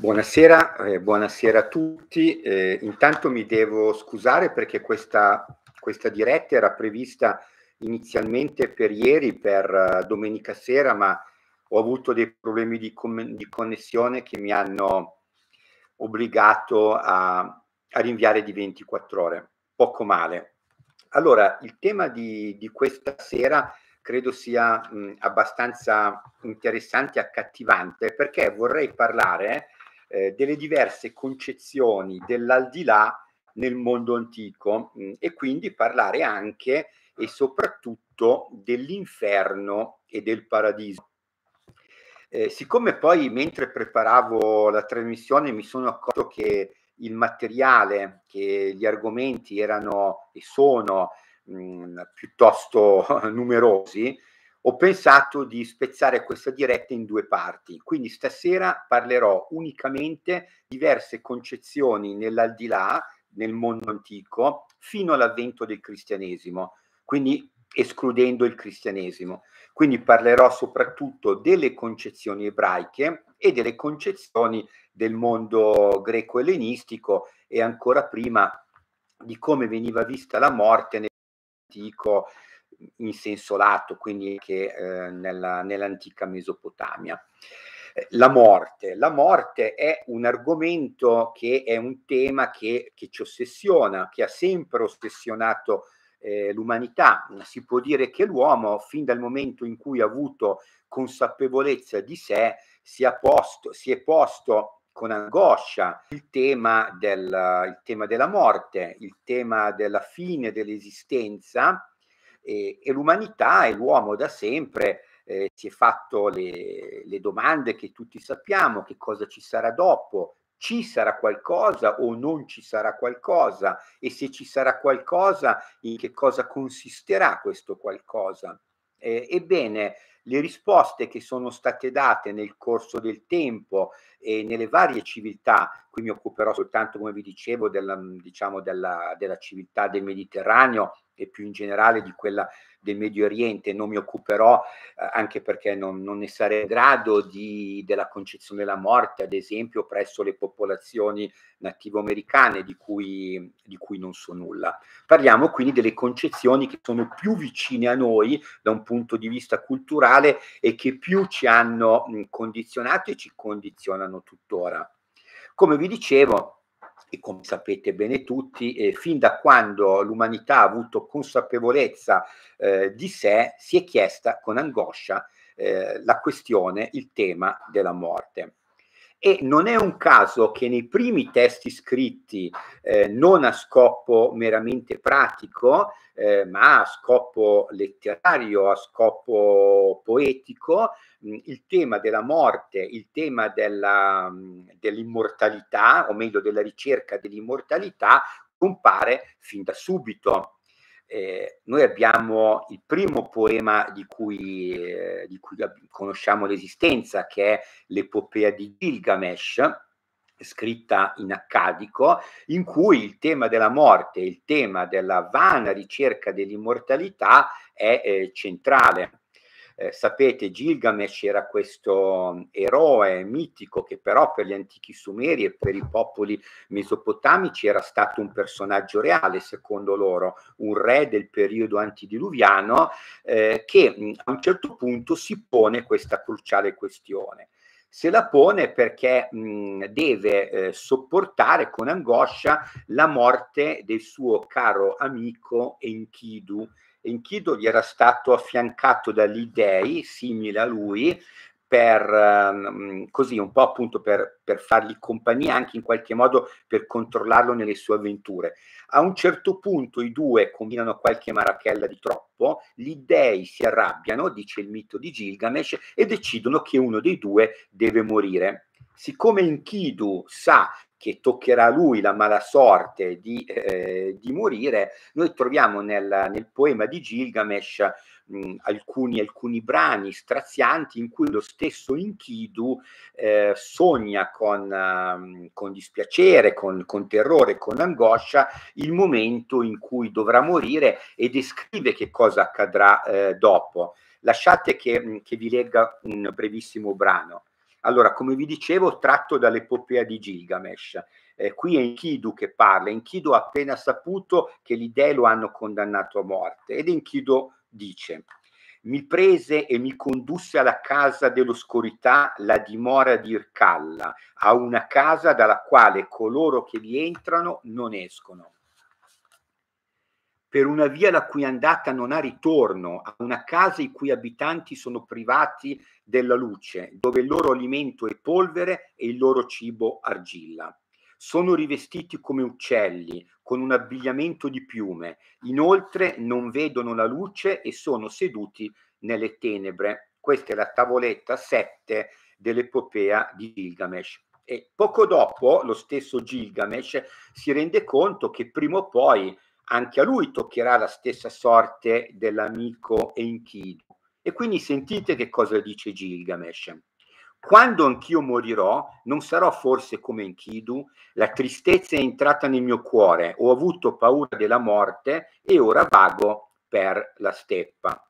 Buonasera, eh, buonasera, a tutti. Eh, intanto mi devo scusare perché questa, questa, diretta era prevista inizialmente per ieri, per uh, domenica sera, ma ho avuto dei problemi di, di connessione che mi hanno obbligato a, a, rinviare di 24 ore. Poco male. Allora, il tema di, di questa sera credo sia mh, abbastanza interessante e accattivante perché vorrei parlare eh, delle diverse concezioni dell'aldilà nel mondo antico mh, mm, e quindi parlare anche e soprattutto dell'inferno e del paradiso. Eh, siccome poi mentre preparavo la trasmissione mi sono accorto che il materiale, che gli argomenti erano e sono mh, mm, piuttosto numerosi, ho pensato di spezzare questa diretta in due parti. Quindi stasera parlerò unicamente di diverse concezioni nell'aldilà, nel mondo antico, fino all'avvento del cristianesimo, quindi escludendo il cristianesimo. Quindi parlerò soprattutto delle concezioni ebraiche e delle concezioni del mondo greco-ellenistico e ancora prima di come veniva vista la morte nell'antico in senso lato, quindi anche eh, nella, nell'antica Mesopotamia. Eh, la morte. La morte è un argomento che è un tema che, che ci ossessiona, che ha sempre ossessionato eh, l'umanità. Si può dire che l'uomo, fin dal momento in cui ha avuto consapevolezza di sé, si, posto, si è posto con angoscia il tema, del, il tema della morte, il tema della fine dell'esistenza e, e l'umanità e l'uomo da sempre eh, si è fatto le, le domande che tutti sappiamo, che cosa ci sarà dopo, ci sarà qualcosa o non ci sarà qualcosa e se ci sarà qualcosa in che cosa consisterà questo qualcosa. Eh, ebbene, le risposte che sono state date nel corso del tempo e nelle varie civiltà, qui mi occuperò soltanto, come vi dicevo, della, diciamo, della, della civiltà del Mediterraneo e più in generale di quella del Medio Oriente, non mi occuperò eh, anche perché non, non, ne sarei in grado di, della concezione della morte, ad esempio presso le popolazioni nativo-americane di cui, di cui non so nulla. Parliamo quindi delle concezioni che sono più vicine a noi da un punto di vista culturale e che più ci hanno condizionato e ci condizionano riguardano tuttora. Come vi dicevo, e come sapete bene tutti, eh, fin da quando l'umanità ha avuto consapevolezza eh, di sé, si è chiesta con angoscia eh, la questione, il tema della morte. E non è un caso che nei primi testi scritti, eh, non a scopo meramente pratico, eh, ma a scopo letterario, a scopo poetico, mh, mm, il tema della morte, il tema mm, dell'immortalità, o meglio della ricerca dell'immortalità, compare fin da subito eh, noi abbiamo il primo poema di cui, eh, di cui conosciamo l'esistenza, che è l'epopea di Gilgamesh, scritta in accadico, in cui il tema della morte, il tema della vana ricerca dell'immortalità è eh, centrale. Eh, sapete, Gilgamesh era questo mm, eroe mitico che però per gli antichi sumeri e per i popoli mesopotamici era stato un personaggio reale, secondo loro, un re del periodo antidiluviano eh, che mm, a un certo punto si pone questa cruciale questione se la pone perché mh, mm, deve eh, sopportare con angoscia la morte del suo caro amico Enkidu, Enkidu gli era stato affiancato dagli Lidei, simile a lui, per, ehm, così, un po' appunto per, per, fargli compagnia, anche in qualche modo per controllarlo nelle sue avventure. A un certo punto i due combinano qualche marachella di troppo, gli dei si arrabbiano, dice il mito di Gilgamesh, e decidono che uno dei due deve morire. Siccome Enkidu sa che toccherà a lui la mala sorte di, eh, di morire, noi troviamo nel, nel poema di Gilgamesh mh, alcuni, alcuni, brani strazianti in cui lo stesso Enkidu eh, sogna con, uh, con dispiacere, con, con, terrore, con angoscia il momento in cui dovrà morire e descrive che cosa accadrà eh, dopo. Lasciate che, che vi legga un brevissimo brano. Allora, come vi dicevo, tratto dall'epopea di Gilgamesh. Eh, qui è Enkidu che parla. Enkidu ha appena saputo che gli dei lo hanno condannato a morte ed Enkidu dice mi prese e mi condusse alla casa dell'oscurità, la dimora di Ircalla, a una casa dalla quale coloro che vi entrano non escono per una via la cui andata non ha ritorno, a una casa i cui abitanti sono privati della luce, dove il loro alimento è polvere e il loro cibo argilla. Sono rivestiti come uccelli, con un abbigliamento di piume, inoltre non vedono la luce e sono seduti nelle tenebre. Questa è la tavoletta 7 dell'epopea di Gilgamesh. E poco dopo lo stesso Gilgamesh si rende conto che prima o poi anche a lui toccherà la stessa sorte dell'amico Enkidu. E quindi sentite che cosa dice Gilgamesh. Quando anch'io morirò, non sarò forse come Enkidu, la tristezza è entrata nel mio cuore, ho avuto paura della morte e ora vago per la steppa.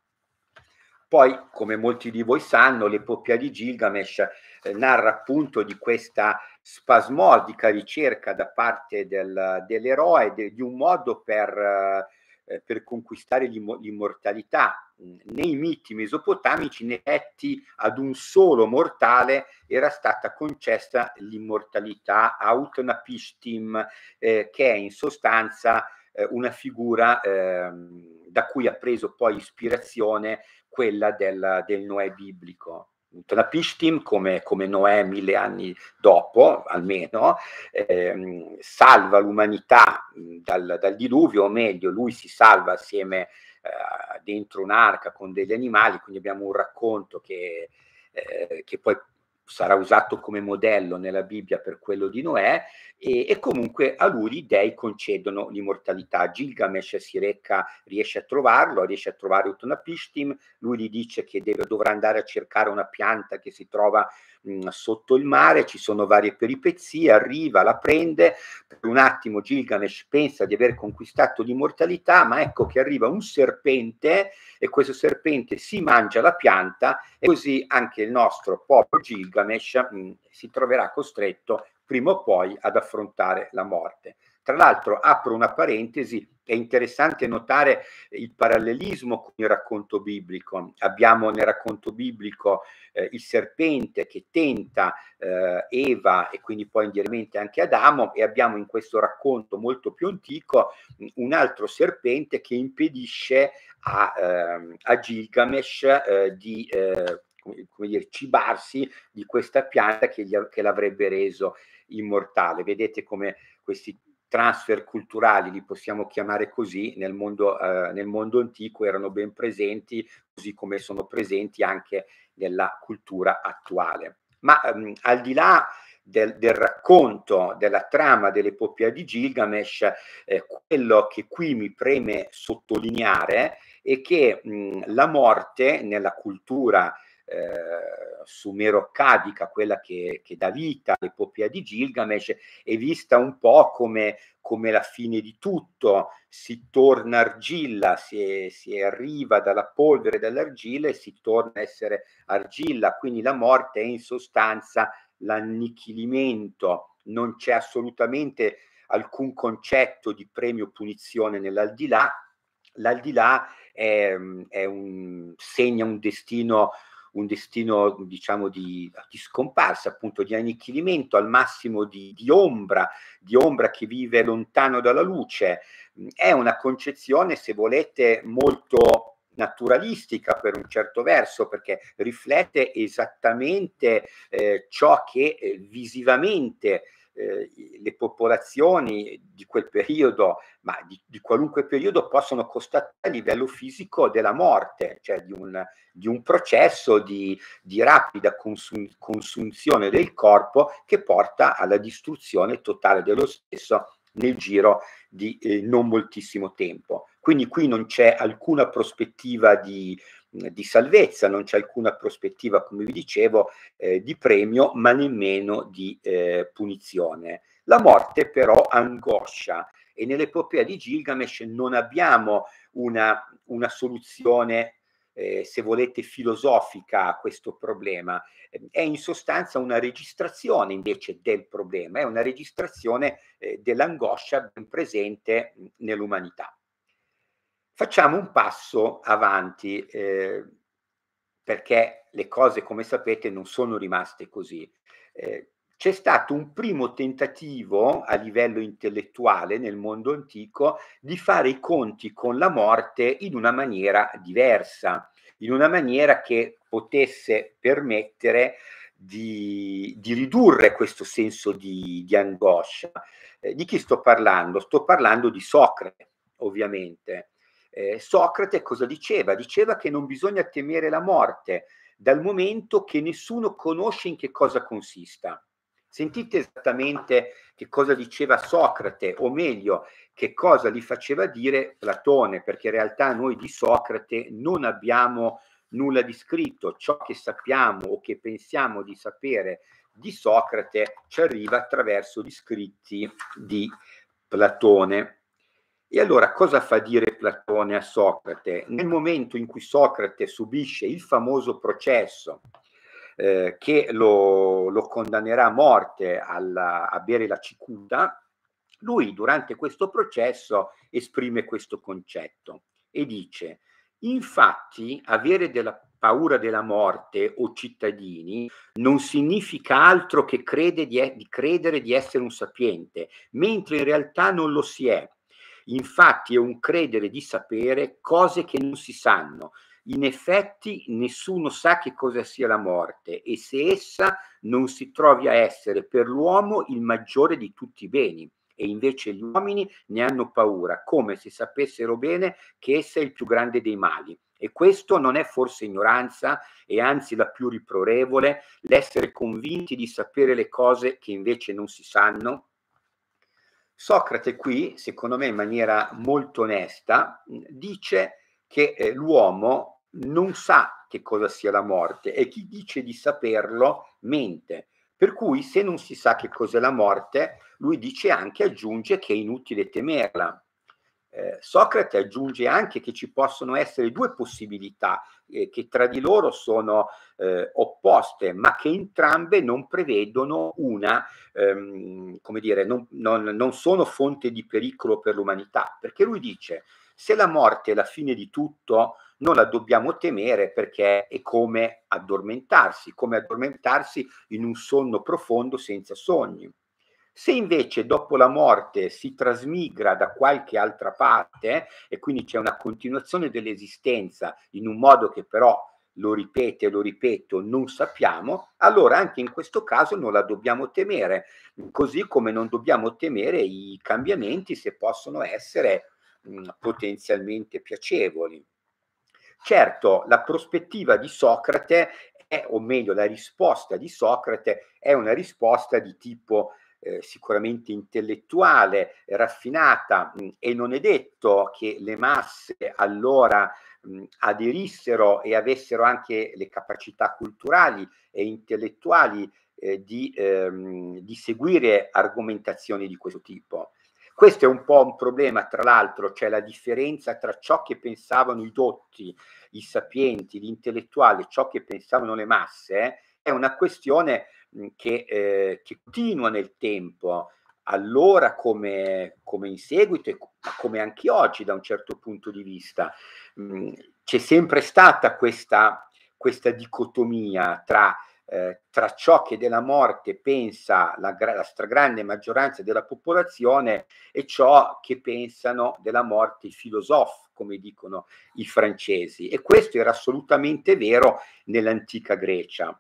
Poi, come molti di voi sanno, l'epopea di Gilgamesh eh, narra appunto di questa spasmodica ricerca da parte del, dell'eroe de, di un modo per, eh, per conquistare l'immortalità. Mm, nei miti mesopotamici, in effetti, ad un solo mortale, era stata concessa l'immortalità Autnapishtim, eh, che è in sostanza eh, una figura ehm, da cui ha preso poi ispirazione quella del, del Noè biblico. Trapishtim, come, come Noè mille anni dopo, almeno, ehm, salva l'umanità dal, dal, diluvio, o meglio, lui si salva assieme eh, dentro un'arca con degli animali, quindi abbiamo un racconto che, eh, che poi sarà usato come modello nella Bibbia per quello di Noè e, e comunque a lui i dei concedono l'immortalità. Gilgamesh si recca, riesce a trovarlo, riesce a trovare Utonapishtim, lui gli dice che deve, dovrà andare a cercare una pianta che si trova mh, sotto il mare, ci sono varie peripezie, arriva, la prende, per un attimo Gilgamesh pensa di aver conquistato l'immortalità, ma ecco che arriva un serpente e questo serpente si mangia la pianta e così anche il nostro popolo Gilgamesh Ganesha mh, mm, si troverà costretto prima o poi ad affrontare la morte. Tra l'altro, apro una parentesi, è interessante notare il parallelismo con il racconto biblico. Abbiamo nel racconto biblico eh, il serpente che tenta eh, Eva e quindi poi indirettamente anche Adamo e abbiamo in questo racconto molto più antico mm, un altro serpente che impedisce a, eh, a Gilgamesh eh, di eh, come dire, cibarsi di questa pianta che, gli, che l'avrebbe reso immortale. Vedete come questi transfer culturali, li possiamo chiamare così, nel mondo, eh, nel mondo, antico erano ben presenti, così come sono presenti anche nella cultura attuale. Ma ehm, al di là del, del, racconto della trama dell'epopea di Gilgamesh, eh, quello che qui mi preme sottolineare è che mh, la morte nella cultura eh, sumero-accadica, quella che, che, dà vita all'epopea di Gilgamesh, è vista un po' come, come la fine di tutto, si torna argilla, si, è, si arriva dalla polvere e dell'argilla e si torna a essere argilla, quindi la morte è in sostanza l'annichilimento, non c'è assolutamente alcun concetto di premio punizione nell'aldilà, l'aldilà è, è un, segna un destino un destino diciamo di, di scomparsa, appunto di annichilimento, al massimo di, di ombra, di ombra che vive lontano dalla luce. È una concezione, se volete, molto naturalistica per un certo verso perché riflette esattamente eh, ciò che eh, visivamente eh, le popolazioni di quel periodo, ma di, di, qualunque periodo, possono constatare a livello fisico della morte, cioè di un, di un processo di, di rapida consum, consunzione del corpo che porta alla distruzione totale dello stesso nel giro di eh, non moltissimo tempo. Quindi qui non c'è alcuna prospettiva di di salvezza, non c'è alcuna prospettiva, come vi dicevo, eh, di premio, ma nemmeno di eh, punizione. La morte però angoscia e nell'epopea di Gilgamesh non abbiamo una, una soluzione, eh, se volete, filosofica a questo problema. È in sostanza una registrazione invece del problema, è una registrazione eh, dell'angoscia ben presente nell'umanità. Facciamo un passo avanti eh, perché le cose, come sapete, non sono rimaste così. Eh, c'è stato un primo tentativo a livello intellettuale nel mondo antico di fare i conti con la morte in una maniera diversa, in una maniera che potesse permettere di, di ridurre questo senso di, di angoscia. Eh, di chi sto parlando? Sto parlando di Socrate, ovviamente. Eh, Socrate cosa diceva? Diceva che non bisogna temere la morte dal momento che nessuno conosce in che cosa consista. Sentite esattamente che cosa diceva Socrate, o meglio, che cosa gli faceva dire Platone, perché in realtà noi di Socrate non abbiamo nulla di scritto, ciò che sappiamo o che pensiamo di sapere di Socrate ci arriva attraverso gli scritti di Platone. E allora cosa fa dire Platone a Socrate? Nel momento in cui Socrate subisce il famoso processo eh, che lo, lo, condannerà a morte alla, a bere la cicuta, lui durante questo processo esprime questo concetto e dice, infatti avere della paura della morte o cittadini non significa altro che crede di, di credere di essere un sapiente, mentre in realtà non lo si è Infatti è un credere di sapere cose che non si sanno. In effetti nessuno sa che cosa sia la morte e se essa non si trovi a essere per l'uomo il maggiore di tutti i beni e invece gli uomini ne hanno paura, come se sapessero bene che essa è il più grande dei mali. E questo non è forse ignoranza, e anzi la più riprorevole, l'essere convinti di sapere le cose che invece non si sanno? Socrate qui, secondo me in maniera molto onesta, dice che eh, l'uomo non sa che cosa sia la morte e chi dice di saperlo mente. Per cui se non si sa che cos'è la morte, lui dice anche, aggiunge che è inutile temerla. Eh, Socrate aggiunge anche che ci possono essere due possibilità eh, che tra di loro sono eh, opposte, ma che entrambe non prevedono una, ehm, come dire, non, non, non sono fonte di pericolo per l'umanità, perché lui dice se la morte è la fine di tutto, non la dobbiamo temere perché è come addormentarsi, come addormentarsi in un sonno profondo senza sogni. Se invece dopo la morte si trasmigra da qualche altra parte e quindi c'è una continuazione dell'esistenza in un modo che però lo ripete, lo ripeto, non sappiamo, allora anche in questo caso non la dobbiamo temere, così come non dobbiamo temere i cambiamenti se possono essere mh, potenzialmente piacevoli. Certo, la prospettiva di Socrate è, o meglio, la risposta di Socrate è una risposta di tipo eh, sicuramente intellettuale, raffinata mm, e non è detto che le masse allora mh, mm, aderissero e avessero anche le capacità culturali e intellettuali eh, di, ehm, di, seguire argomentazioni di questo tipo. Questo è un po' un problema, tra l'altro, cioè la differenza tra ciò che pensavano i dotti, i sapienti, gli intellettuali, ciò che pensavano le masse, eh, è una questione che, eh, che continua nel tempo, allora come, come, in seguito e come anche oggi da un certo punto di vista. c'è sempre stata questa, questa dicotomia tra, eh, tra, ciò che della morte pensa la, la, stragrande maggioranza della popolazione e ciò che pensano della morte i filosofi, come dicono i francesi. E questo era assolutamente vero nell'antica Grecia.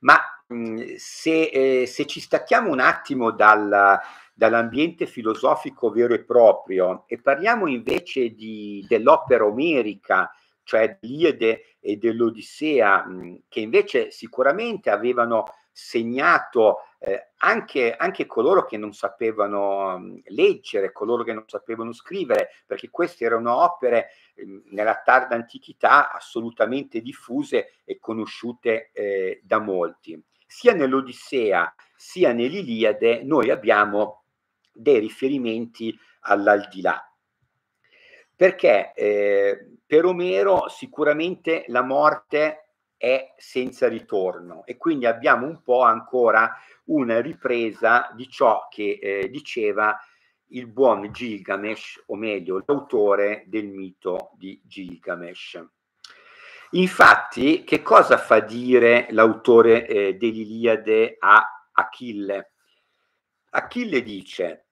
Ma Mhmm, se, eh, se, ci stacchiamo un attimo dal, dall'ambiente filosofico vero e proprio e parliamo invece di, dell'opera omerica, cioè l'Iede e dell'Odissea, mhmm, che invece sicuramente avevano segnato eh, anche, anche, coloro che non sapevano mhmm, leggere, coloro che non sapevano scrivere, perché queste erano opere eh, nella tarda antichità assolutamente diffuse e conosciute eh, da molti sia nell'Odissea sia nell'Iliade noi abbiamo dei riferimenti all'aldilà. Perché eh, per Omero sicuramente la morte è senza ritorno e quindi abbiamo un po' ancora una ripresa di ciò che eh, diceva il buon Gilgamesh, o meglio l'autore del mito di Gilgamesh. Infatti, che cosa fa dire l'autore eh, dell'Iliade a Achille? Achille dice,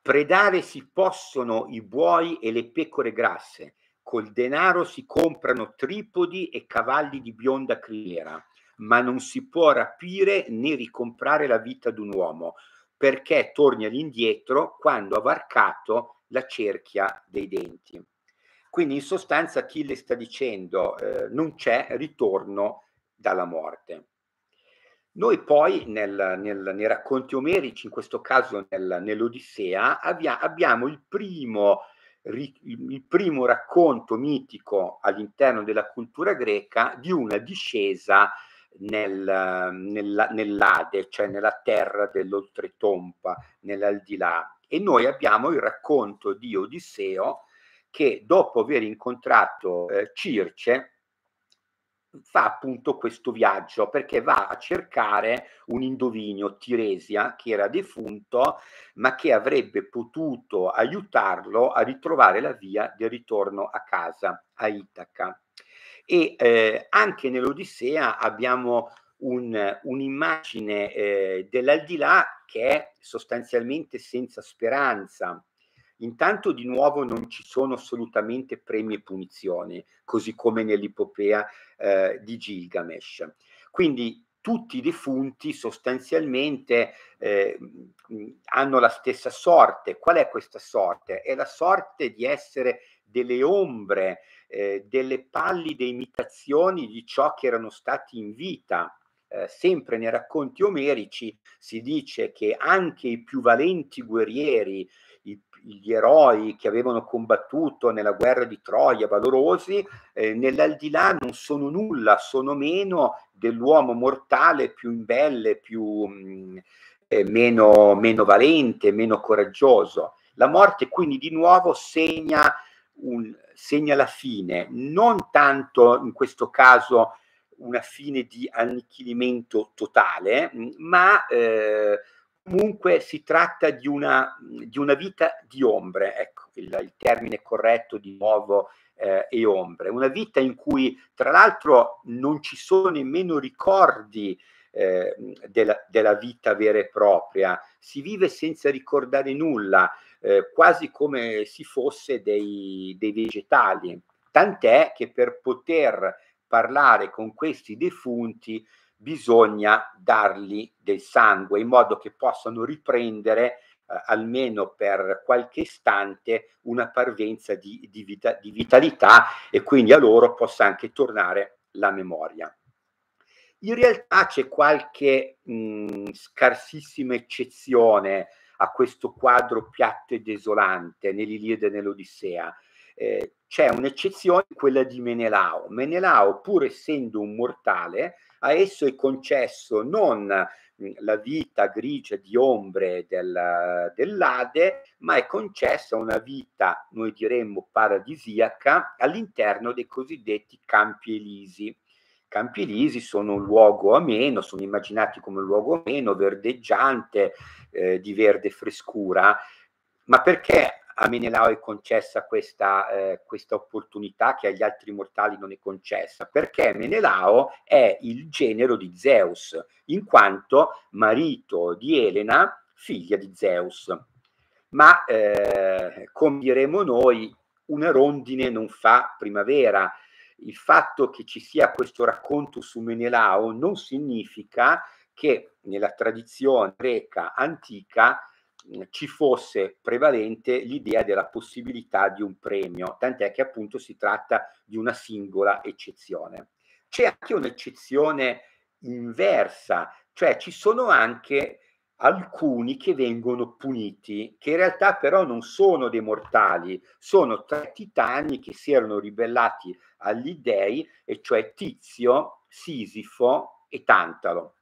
predare si possono i buoi e le pecore grasse, col denaro si comprano tripodi e cavalli di bionda criniera, ma non si può rapire né ricomprare la vita di un uomo, perché torni all'indietro quando ha varcato la cerchia dei denti. Quindi in sostanza Achille sta dicendo eh, non c'è ritorno dalla morte. Noi poi nel, nel, nei racconti omerici, in questo caso nel, nell'Odissea, abbia, abbiamo il primo, il primo, racconto mitico all'interno della cultura greca di una discesa nell'Ade, cioè nella terra dell'oltretompa, nell'aldilà. E noi abbiamo il racconto di Odisseo che dopo aver incontrato eh, Circe fa appunto questo viaggio perché va a cercare un indovinio, Tiresia, che era defunto, ma che avrebbe potuto aiutarlo a ritrovare la via del ritorno a casa, a Itaca. E eh, anche nell'Odissea abbiamo un, un'immagine eh, dell'aldilà che è sostanzialmente senza speranza, Intanto di nuovo non ci sono assolutamente premi e punizioni, così come nell'ipopea eh, di Gilgamesh. Quindi tutti i defunti sostanzialmente eh, hanno la stessa sorte. Qual è questa sorte? È la sorte di essere delle ombre, eh, delle pallide imitazioni di ciò che erano stati in vita. Eh, sempre nei racconti omerici si dice che anche i più valenti guerrieri gli eroi che avevano combattuto nella guerra di Troia, valorosi, eh, nell'aldilà non sono nulla, sono meno dell'uomo mortale più imbelle, più, mh, mm, eh, meno, meno valente, meno coraggioso. La morte quindi di nuovo segna, un, segna la fine, non tanto in questo caso una fine di annichilimento totale, mm, ma eh, comunque si tratta di una, di una vita di ombre, ecco il, il termine corretto di nuovo eh, e ombre, una vita in cui tra l'altro non ci sono nemmeno ricordi eh, della, della, vita vera e propria, si vive senza ricordare nulla, eh, quasi come si fosse dei, dei vegetali, tant'è che per poter parlare con questi defunti bisogna dargli del sangue in modo che possano riprendere eh, almeno per qualche istante una parvenza di, di, vita, di vitalità e quindi a loro possa anche tornare la memoria. In realtà c'è qualche mh, mm, scarsissima eccezione a questo quadro piatto e desolante nell'Iliade e nell'Odissea. Eh, c'è un'eccezione, quella di Menelao. Menelao, pur essendo un mortale, a esso è concesso non la vita grigia di ombre del, dell'Ade, ma è concessa una vita, noi diremmo, paradisiaca all'interno dei cosiddetti campi elisi. Campi Elisi sono un luogo ameno, sono immaginati come un luogo ameno, verdeggiante, eh, di verde frescura, ma perché a Menelao è concessa questa, eh, questa, opportunità che agli altri mortali non è concessa, perché Menelao è il genero di Zeus, in quanto marito di Elena, figlia di Zeus. Ma eh, come diremo noi, una rondine non fa primavera. Il fatto che ci sia questo racconto su Menelao non significa che nella tradizione greca antica ci fosse prevalente l'idea della possibilità di un premio, tant'è che appunto si tratta di una singola eccezione. C'è anche un'eccezione inversa, cioè ci sono anche alcuni che vengono puniti, che in realtà però non sono dei mortali, sono tre titani che si erano ribellati agli dei, e cioè Tizio, Sisifo e Tantalo.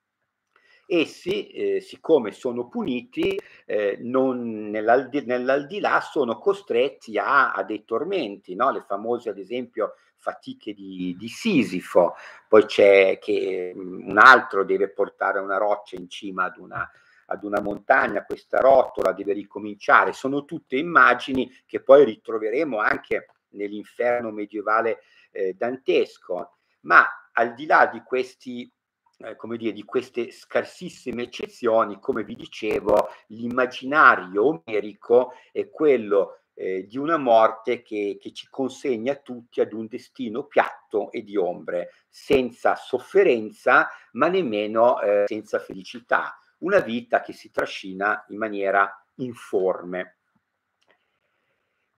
Essi, eh, siccome sono puniti, eh, non, nell'aldi, nell'aldilà sono costretti a, a dei tormenti, no? le famose ad esempio fatiche di, di, Sisifo, poi c'è che mm, un altro deve portare una roccia in cima ad una, ad una montagna, questa rotola deve ricominciare, sono tutte immagini che poi ritroveremo anche nell'inferno medievale eh, dantesco, ma al di là di questi eh, come dire, di queste scarsissime eccezioni, come vi dicevo, l'immaginario omerico è quello eh, di una morte che, che, ci consegna tutti ad un destino piatto e di ombre, senza sofferenza, ma nemmeno eh, senza felicità, una vita che si trascina in maniera informe.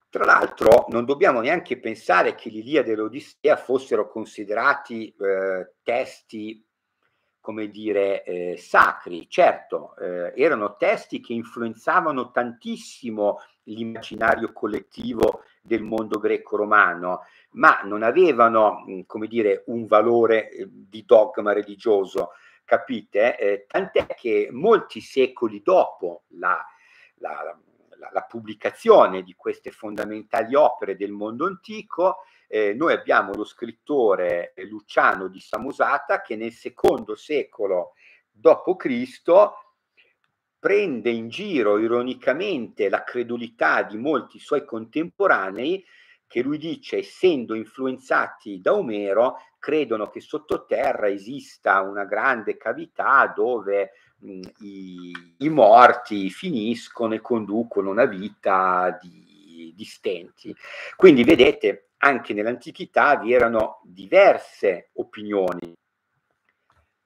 Tra l'altro non dobbiamo neanche pensare che l'Iliade e l'Odissea fossero considerati eh, testi come dire, eh, sacri. Certo, eh, erano testi che influenzavano tantissimo l'immaginario collettivo del mondo greco-romano, ma non avevano, mm, come dire, un valore eh, di dogma religioso, capite? Eh, tant'è che molti secoli dopo la, la, la, la, pubblicazione di queste fondamentali opere del mondo antico, eh, noi abbiamo lo scrittore eh, Luciano di Samosata che nel secondo secolo d.C. prende in giro ironicamente la credulità di molti suoi contemporanei che lui dice, essendo influenzati da Omero, credono che sottoterra esista una grande cavità dove mh, mm, i, i, morti finiscono e conducono una vita di, di stenti. Quindi vedete, anche nell'antichità vi erano diverse opinioni.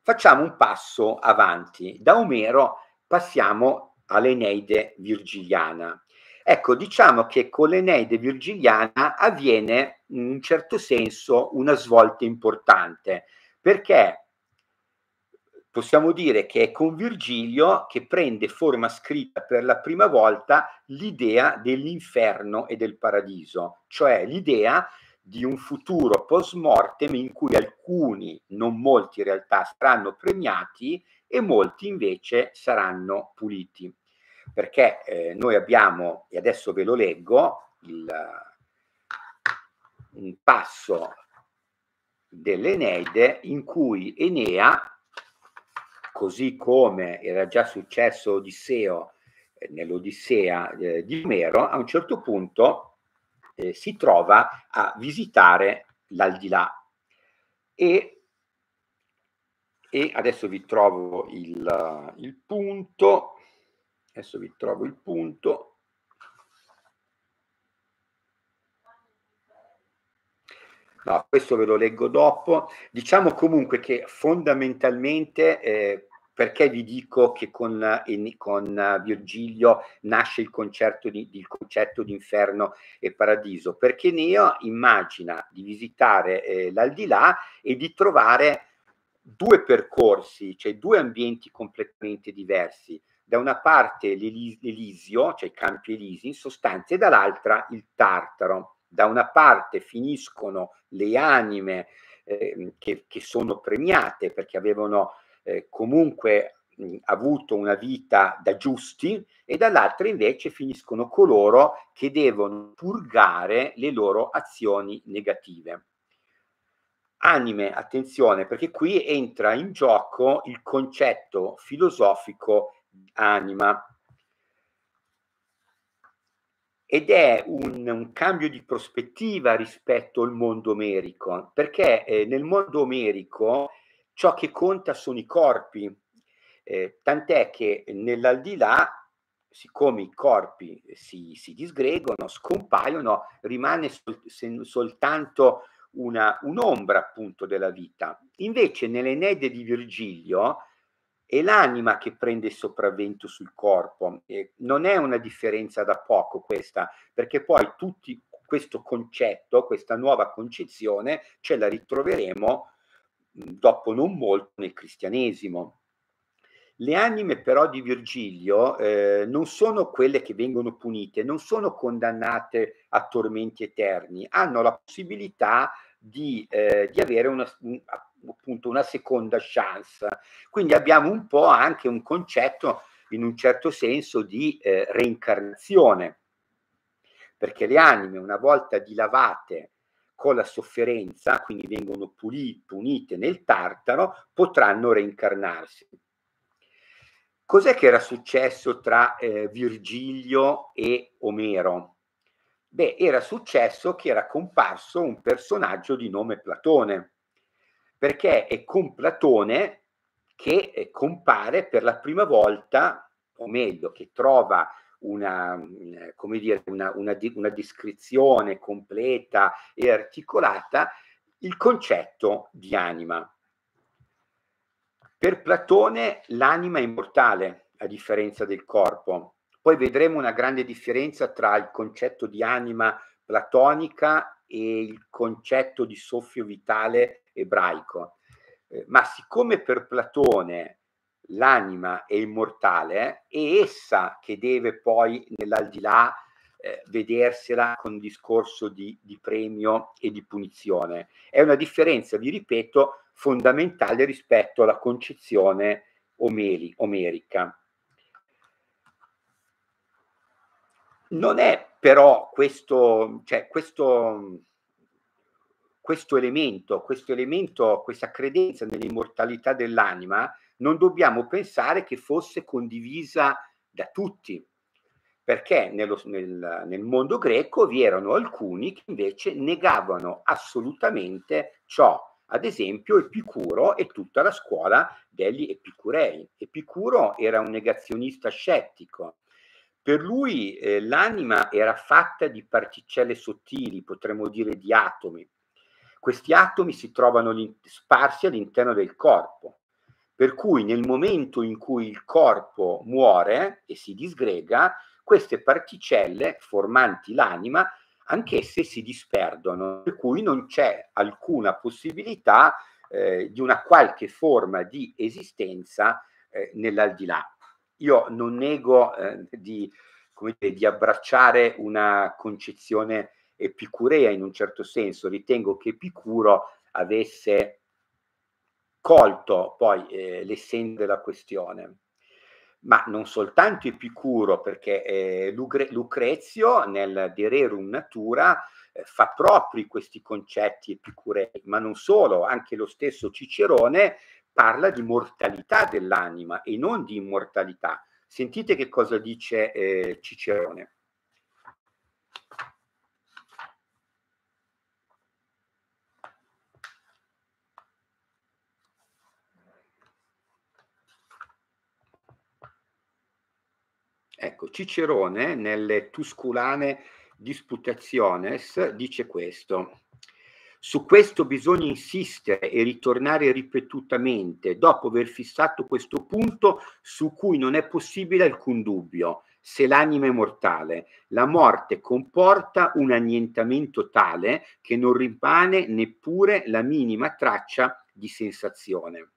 Facciamo un passo avanti, da Omero passiamo all'Eneide virgiliana. Ecco, diciamo che con l'Eneide virgiliana avviene in un certo senso una svolta importante, perché possiamo dire che è con Virgilio che prende forma scritta per la prima volta l'idea dell'inferno e del paradiso, cioè l'idea di un futuro post mortem in cui alcuni, non molti in realtà, saranno premiati e molti invece saranno puliti. Perché eh, noi abbiamo, e adesso ve lo leggo, il, un passo dell'Eneide in cui Enea così come era già successo Odisseo eh, nell'Odissea eh, di Omero, a un certo punto eh, si trova a visitare l'aldilà e, e adesso vi trovo il, il punto, adesso vi trovo il punto, No, questo ve lo leggo dopo. Diciamo comunque che fondamentalmente, eh, perché vi dico che con, in, con Virgilio nasce il, di, il, concetto di inferno e paradiso? Perché Neo immagina di visitare eh, l'aldilà e di trovare due percorsi, cioè due ambienti completamente diversi. Da una parte l'Elisio, cioè i campi Elisi in sostanza, e dall'altra il Tartaro da una parte finiscono le anime eh, che, che, sono premiate perché avevano eh, comunque mh, avuto una vita da giusti e dall'altra invece finiscono coloro che devono purgare le loro azioni negative. Anime, attenzione, perché qui entra in gioco il concetto filosofico anima, ed è un, un, cambio di prospettiva rispetto al mondo omerico, perché eh, nel mondo omerico ciò che conta sono i corpi, eh, tant'è che nell'aldilà, siccome i corpi si, si disgregano, scompaiono, rimane sol, soltanto una, un'ombra appunto della vita. Invece nell'Eneide di Virgilio è l'anima che prende il sopravvento sul corpo. E non è una differenza da poco questa, perché poi tutti questo concetto, questa nuova concezione, ce la ritroveremo dopo non molto nel cristianesimo. Le anime però di Virgilio eh, non sono quelle che vengono punite, non sono condannate a tormenti eterni, hanno la possibilità di, eh, di avere una, un, appunto una seconda chance. Quindi abbiamo un po' anche un concetto in un certo senso di eh, reincarnazione, perché le anime una volta dilavate con la sofferenza, quindi vengono puli, punite nel tartaro, potranno reincarnarsi. Cos'è che era successo tra eh, Virgilio e Omero? Beh, era successo che era comparso un personaggio di nome Platone perché è con Platone che eh, compare per la prima volta, o meglio, che trova una, mm, eh, come dire, una, una, una descrizione completa e articolata il concetto di anima. Per Platone l'anima è immortale, a differenza del corpo. Poi vedremo una grande differenza tra il concetto di anima platonica e il concetto di soffio vitale ebraico. Eh, ma siccome per Platone l'anima è immortale, è essa che deve poi nell'aldilà eh, vedersela con discorso di, di premio e di punizione. È una differenza, vi ripeto, fondamentale rispetto alla concezione omeri, omerica. Non è però questo, cioè questo questo elemento, questo elemento, questa credenza nell'immortalità dell'anima, non dobbiamo pensare che fosse condivisa da tutti, perché nello, nel, nel mondo greco vi erano alcuni che invece negavano assolutamente ciò, ad esempio Epicuro e tutta la scuola degli epicurei. Epicuro era un negazionista scettico. Per lui eh, l'anima era fatta di particelle sottili, potremmo dire di atomi, questi atomi si trovano sparsi all'interno del corpo, per cui nel momento in cui il corpo muore e si disgrega, queste particelle formanti l'anima anch'esse si disperdono, per cui non c'è alcuna possibilità eh, di una qualche forma di esistenza eh, nell'aldilà. Io non nego eh, di, dire, di abbracciare una concezione epicurea in un certo senso. Ritengo che Epicuro avesse colto poi eh, l'essenza della questione. Ma non soltanto Epicuro, perché eh, Lugre- Lucrezio nel De Rerum Natura eh, fa propri questi concetti epicurei, ma non solo, anche lo stesso Cicerone parla di mortalità dell'anima e non di immortalità. Sentite che cosa dice eh, Cicerone. Ecco, Cicerone nelle Tusculane Disputationes dice questo. Su questo bisogna insistere e ritornare ripetutamente dopo aver fissato questo punto su cui non è possibile alcun dubbio se l'anima è mortale. La morte comporta un annientamento tale che non rimane neppure la minima traccia di sensazione.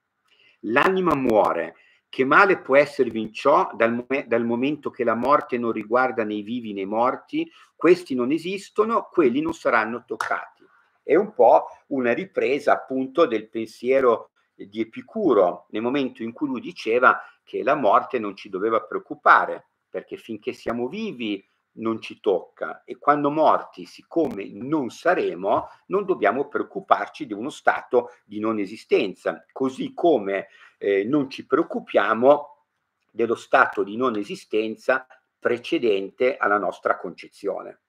L'anima muore che male può esservi in ciò dal, dal momento che la morte non riguarda né vivi né morti, questi non esistono, quelli non saranno toccati. È un po' una ripresa appunto del pensiero di Epicuro, nel momento in cui lui diceva che la morte non ci doveva preoccupare, perché finché siamo vivi non ci tocca e quando morti, siccome non saremo, non dobbiamo preoccuparci di uno stato di non esistenza, così come eh, non ci preoccupiamo dello stato di non esistenza precedente alla nostra concezione.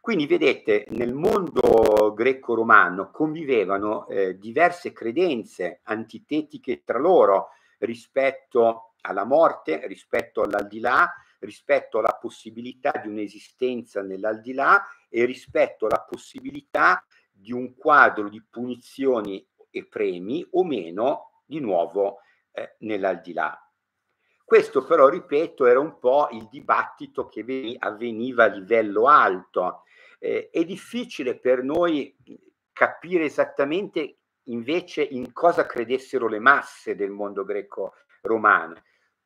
Quindi vedete, nel mondo greco-romano convivevano eh, diverse credenze antitetiche tra loro rispetto alla morte, rispetto all'aldilà, rispetto alla possibilità di un'esistenza nell'aldilà e rispetto alla possibilità di un quadro di punizioni e premi o meno di nuovo eh, nell'aldilà. Questo però, ripeto, era un po' il dibattito che avveniva a livello alto. Eh, è difficile per noi capire esattamente invece in cosa credessero le masse del mondo greco romano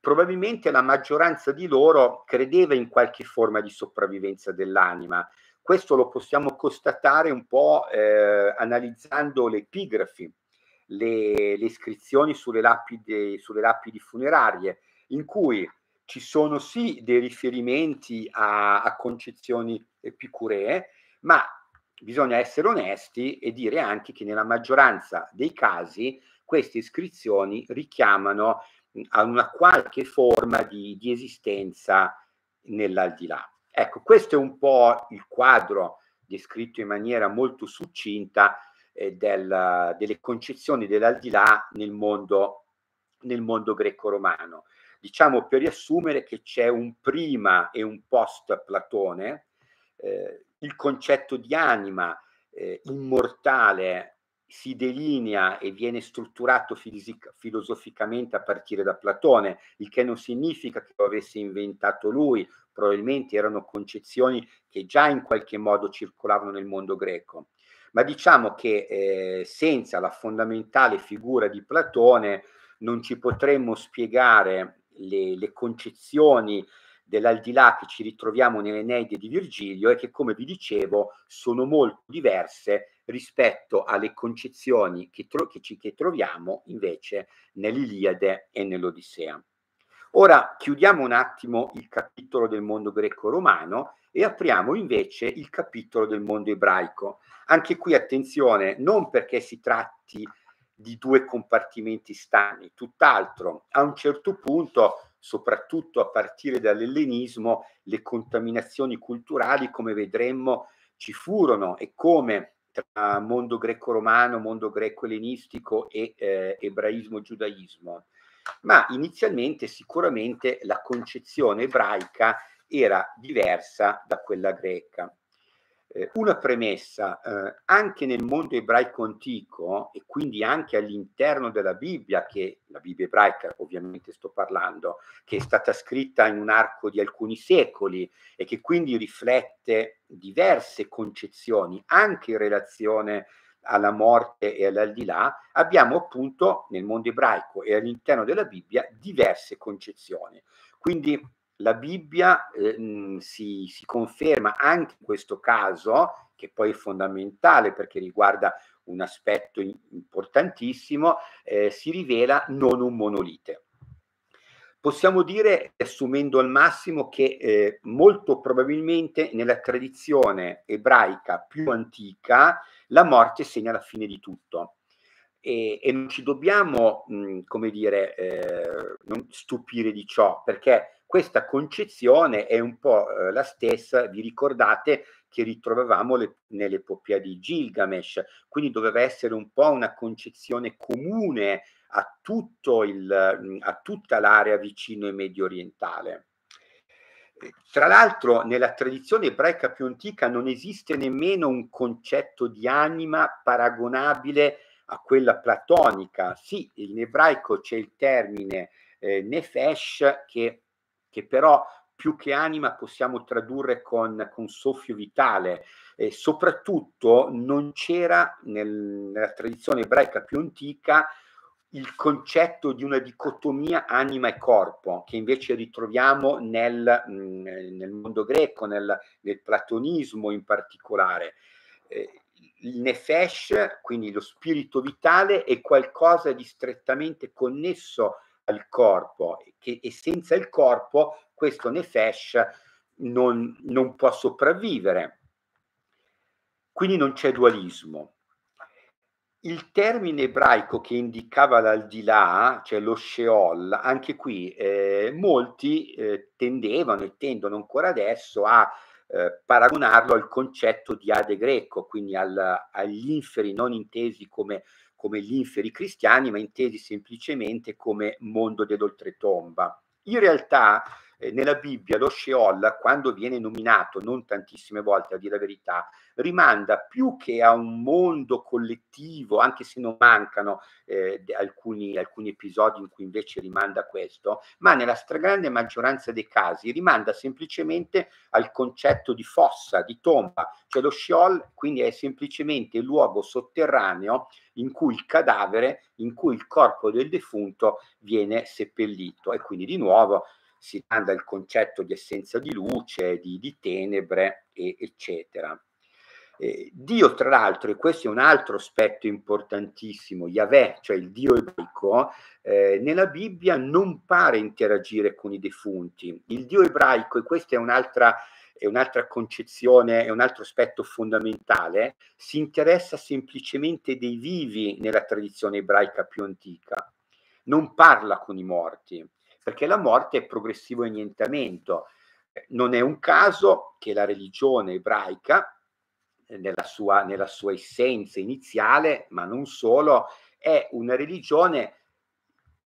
probabilmente la maggioranza di loro credeva in qualche forma di sopravvivenza dell'anima. Questo lo possiamo constatare un po' eh, analizzando le epigrafi, le, le iscrizioni sulle lapidi, sulle lapidi, funerarie, in cui ci sono sì dei riferimenti a, a concezioni epicuree, ma bisogna essere onesti e dire anche che nella maggioranza dei casi queste iscrizioni richiamano a una qualche forma di, di esistenza nell'aldilà. Ecco, questo è un po' il quadro descritto in maniera molto succinta eh, del, delle concezioni dell'aldilà nel mondo, nel mondo greco-romano. Diciamo per riassumere che c'è un prima e un post Platone, eh, il concetto di anima eh, immortale si delinea e viene strutturato filisic- filosoficamente a partire da Platone, il che non significa che lo avesse inventato lui, probabilmente erano concezioni che già in qualche modo circolavano nel mondo greco. Ma diciamo che eh, senza la fondamentale figura di Platone non ci potremmo spiegare le, le concezioni dell'aldilà che ci ritroviamo nelle nell'Eneide di Virgilio e che, come vi dicevo, sono molto diverse rispetto alle concezioni che, tro- che, ci- che troviamo invece nell'Iliade e nell'Odissea. Ora chiudiamo un attimo il capitolo del mondo greco-romano e apriamo invece il capitolo del mondo ebraico. Anche qui attenzione, non perché si tratti di due compartimenti stani, tutt'altro, a un certo punto, soprattutto a partire dall'ellenismo, le contaminazioni culturali, come vedremmo, ci furono e come tra mondo greco-romano, mondo greco-ellenistico e eh, ebraismo-giudaismo. Ma inizialmente sicuramente la concezione ebraica era diversa da quella greca eh, una premessa, eh, anche nel mondo ebraico antico e quindi anche all'interno della Bibbia, che la Bibbia ebraica ovviamente sto parlando, che è stata scritta in un arco di alcuni secoli e che quindi riflette diverse concezioni anche in relazione alla morte e all'aldilà, abbiamo appunto nel mondo ebraico e all'interno della Bibbia diverse concezioni. Quindi la Bibbia eh, si, si conferma anche in questo caso, che poi è fondamentale perché riguarda un aspetto importantissimo, eh, si rivela non un monolite. Possiamo dire, assumendo al massimo, che eh, molto probabilmente nella tradizione ebraica più antica la morte segna la fine di tutto. E, e non ci dobbiamo, mh, come dire, eh, stupire di ciò, perché questa concezione è un po' eh, la stessa, vi ricordate, che ritrovavamo le, nell'epopea di Gilgamesh, quindi doveva essere un po' una concezione comune a, il, mm, a tutta l'area vicino e medio orientale. Tra l'altro, nella tradizione ebraica più antica non esiste nemmeno un concetto di anima paragonabile a quella platonica. Sì, in ebraico c'è il termine eh, nefesh che che però più che anima possiamo tradurre con, con soffio vitale e soprattutto non c'era nel, nella tradizione ebraica più antica il concetto di una dicotomia anima e corpo, che invece ritroviamo nel, mm, nel mondo greco, nel, nel, platonismo in particolare. Eh, il nefesh, quindi lo spirito vitale, è qualcosa di strettamente connesso al corpo che, e senza il corpo questo nefesh non, non può sopravvivere. Quindi non c'è dualismo. Il termine ebraico che indicava l'aldilà, cioè lo Sheol, anche qui eh, molti eh, tendevano e tendono ancora adesso a eh, paragonarlo al concetto di Ade greco, quindi al, agli inferi non intesi come come gli inferi cristiani, ma intesi semplicemente come mondo dell'oltretomba. In realtà eh, nella Bibbia lo Sheol, quando viene nominato, non tantissime volte a dire la verità, rimanda più che a un mondo collettivo, anche se non mancano eh, alcuni, alcuni episodi in cui invece rimanda a questo, ma nella stragrande maggioranza dei casi rimanda semplicemente al concetto di fossa, di tomba, cioè lo Sheol quindi è semplicemente il luogo sotterraneo in cui il cadavere, in cui il corpo del defunto viene seppellito e quindi di nuovo si manda il concetto di essenza di luce, di, di tenebre, e, eccetera. Eh, Dio, tra l'altro, e questo è un altro aspetto importantissimo, Yahweh, cioè il Dio ebraico, eh, nella Bibbia non pare interagire con i defunti. Il Dio ebraico, e questa è un'altra, è un'altra concezione, è un altro aspetto fondamentale, si interessa semplicemente dei vivi nella tradizione ebraica più antica, non parla con i morti perché la morte è progressivo annientamento. Non è un caso che la religione ebraica, eh, nella sua, nella sua essenza iniziale, ma non solo, è una religione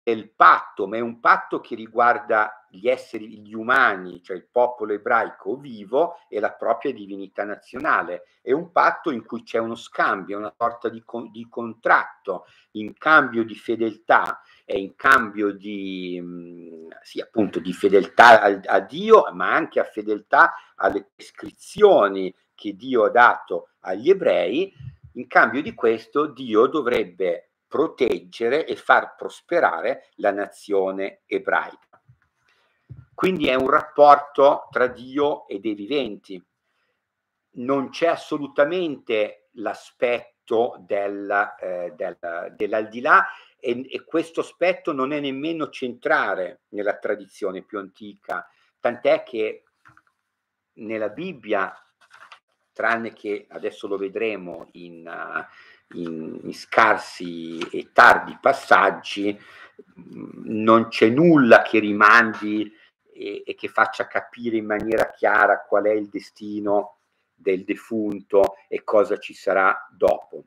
del patto, ma è un patto che riguarda gli esseri, gli umani, cioè il popolo ebraico vivo e la propria divinità nazionale. È un patto in cui c'è uno scambio, una sorta di, con, di contratto in cambio di fedeltà e in cambio di, mm, sì, appunto, di fedeltà a, a Dio, ma anche a fedeltà alle prescrizioni che Dio ha dato agli ebrei. In cambio di questo Dio dovrebbe proteggere e far prosperare la nazione ebraica. Quindi è un rapporto tra Dio e dei viventi. Non c'è assolutamente l'aspetto del, eh, del, dell'aldilà e, e questo aspetto non è nemmeno centrale nella tradizione più antica, tant'è che nella Bibbia, tranne che adesso lo vedremo in, in, in scarsi e tardi passaggi, non c'è nulla che rimandi e, e che faccia capire in maniera chiara qual è il destino del defunto e cosa ci sarà dopo.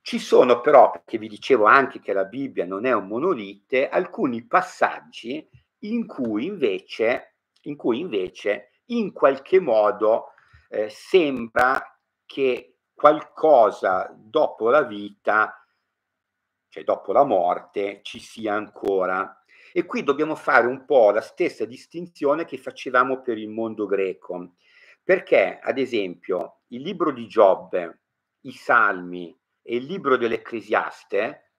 Ci sono però, perché vi dicevo anche che la Bibbia non è un monolite, alcuni passaggi in cui invece, in, cui invece, in qualche modo eh, sembra che qualcosa dopo la vita, cioè dopo la morte, ci sia ancora. E qui dobbiamo fare un po' la stessa distinzione che facevamo per il mondo greco, perché ad esempio il libro di Giobbe, i Salmi e il libro dell'Ecclesiaste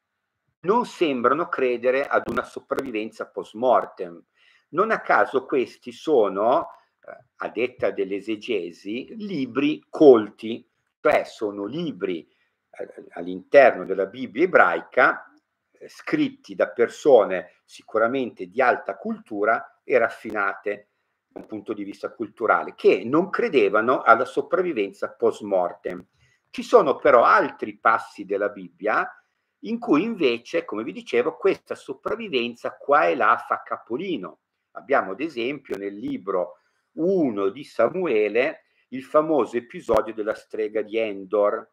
non sembrano credere ad una sopravvivenza post mortem. Non a caso questi sono, eh, a detta dell'esegesi, libri colti, cioè sono libri eh, all'interno della Bibbia ebraica scritti da persone sicuramente di alta cultura e raffinate da un punto di vista culturale, che non credevano alla sopravvivenza post morte. Ci sono però altri passi della Bibbia in cui invece, come vi dicevo, questa sopravvivenza qua e là fa capolino. Abbiamo ad esempio nel libro 1 di Samuele il famoso episodio della strega di Endor.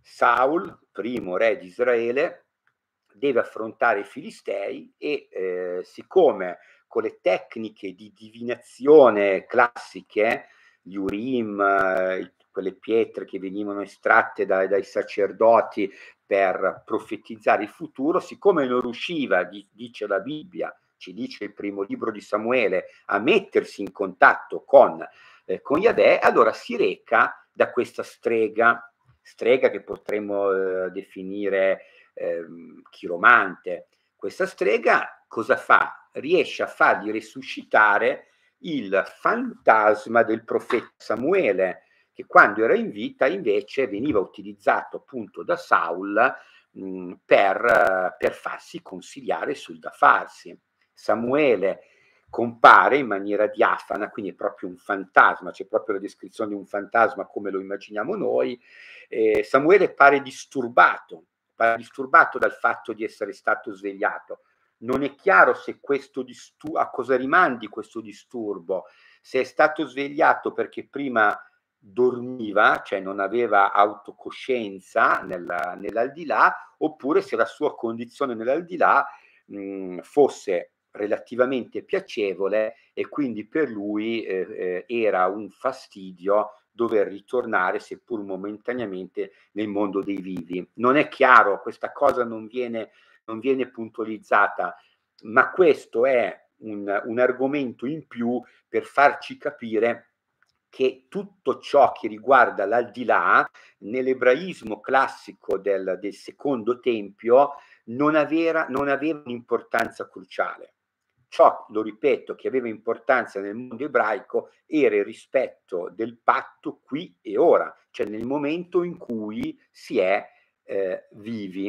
Saul, primo re di Israele, deve affrontare i Filistei e eh, siccome con le tecniche di divinazione classiche, gli Urim, eh, quelle pietre che venivano estratte da, dai sacerdoti per profetizzare il futuro, siccome non riusciva, dice la Bibbia, ci dice il primo libro di Samuele, a mettersi in contatto con, eh, con Yahweh, allora si reca da questa strega, strega che potremmo eh, definire ehm, chiromante. Questa strega cosa fa? Riesce a fargli risuscitare il fantasma del profeta Samuele, che quando era in vita invece veniva utilizzato appunto da Saul mh, per, per farsi consigliare sul da farsi. Samuele compare in maniera diafana, quindi è proprio un fantasma, c'è proprio la descrizione di un fantasma come lo immaginiamo noi. Eh, Samuele pare disturbato ma disturbato dal fatto di essere stato svegliato. Non è chiaro se questo disturbo, a cosa rimandi questo disturbo, se è stato svegliato perché prima dormiva, cioè non aveva autocoscienza nella, nell'aldilà, oppure se la sua condizione nell'aldilà mh, fosse relativamente piacevole e quindi per lui eh, eh era un fastidio dover ritornare, seppur momentaneamente, nel mondo dei vivi. Non è chiaro, questa cosa non viene, non viene puntualizzata, ma questo è un, un argomento in più per farci capire che tutto ciò che riguarda l'aldilà, nell'ebraismo classico del, del secondo tempio, non aveva, non aveva un'importanza cruciale Ciò, lo ripeto, che aveva importanza nel mondo ebraico era il rispetto del patto qui e ora, cioè nel momento in cui si è eh, vivi.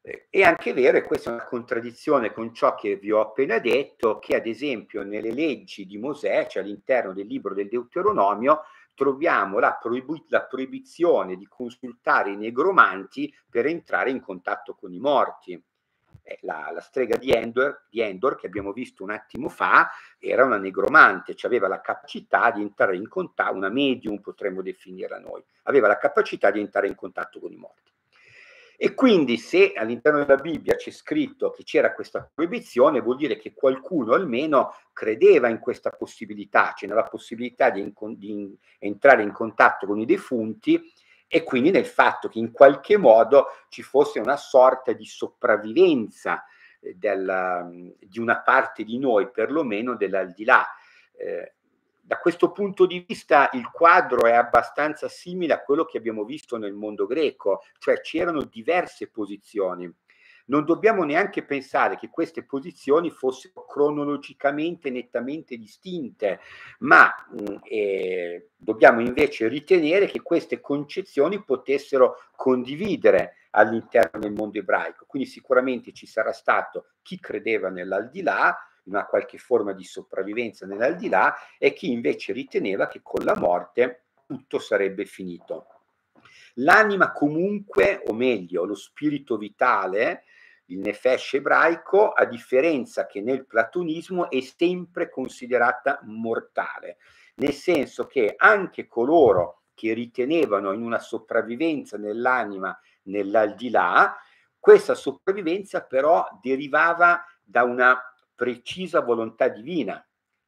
Eh, è anche vero, e questa è una contraddizione con ciò che vi ho appena detto, che ad esempio nelle leggi di Mosè, cioè all'interno del libro del Deuteronomio, troviamo la, proib- la proibizione di consultare i negromanti per entrare in contatto con i morti. Eh, la, la strega di Endor, di Endor, che abbiamo visto un attimo fa, era una negromante, cioè aveva la capacità di entrare in contatto, una medium potremmo definirla noi, aveva la capacità di entrare in contatto con i morti. E quindi se all'interno della Bibbia c'è scritto che c'era questa proibizione, vuol dire che qualcuno almeno credeva in questa possibilità, cioè nella possibilità di, di entrare in contatto con i defunti e quindi nel fatto che in qualche modo ci fosse una sorta di sopravvivenza eh, della, mm, di una parte di noi, perlomeno dell'aldilà. Eh, da questo punto di vista il quadro è abbastanza simile a quello che abbiamo visto nel mondo greco, cioè c'erano diverse posizioni non dobbiamo neanche pensare che queste posizioni fossero cronologicamente nettamente distinte, ma mm, eh, dobbiamo invece ritenere che queste concezioni potessero condividere all'interno del mondo ebraico. Quindi sicuramente ci sarà stato chi credeva nell'aldilà, in una qualche forma di sopravvivenza nell'aldilà, e chi invece riteneva che con la morte tutto sarebbe finito. L'anima comunque, o meglio, lo spirito vitale, il nefesh ebraico, a differenza che nel platonismo, è sempre considerata mortale, nel senso che anche coloro che ritenevano in una sopravvivenza nell'anima, nell'aldilà, questa sopravvivenza però derivava da una precisa volontà divina.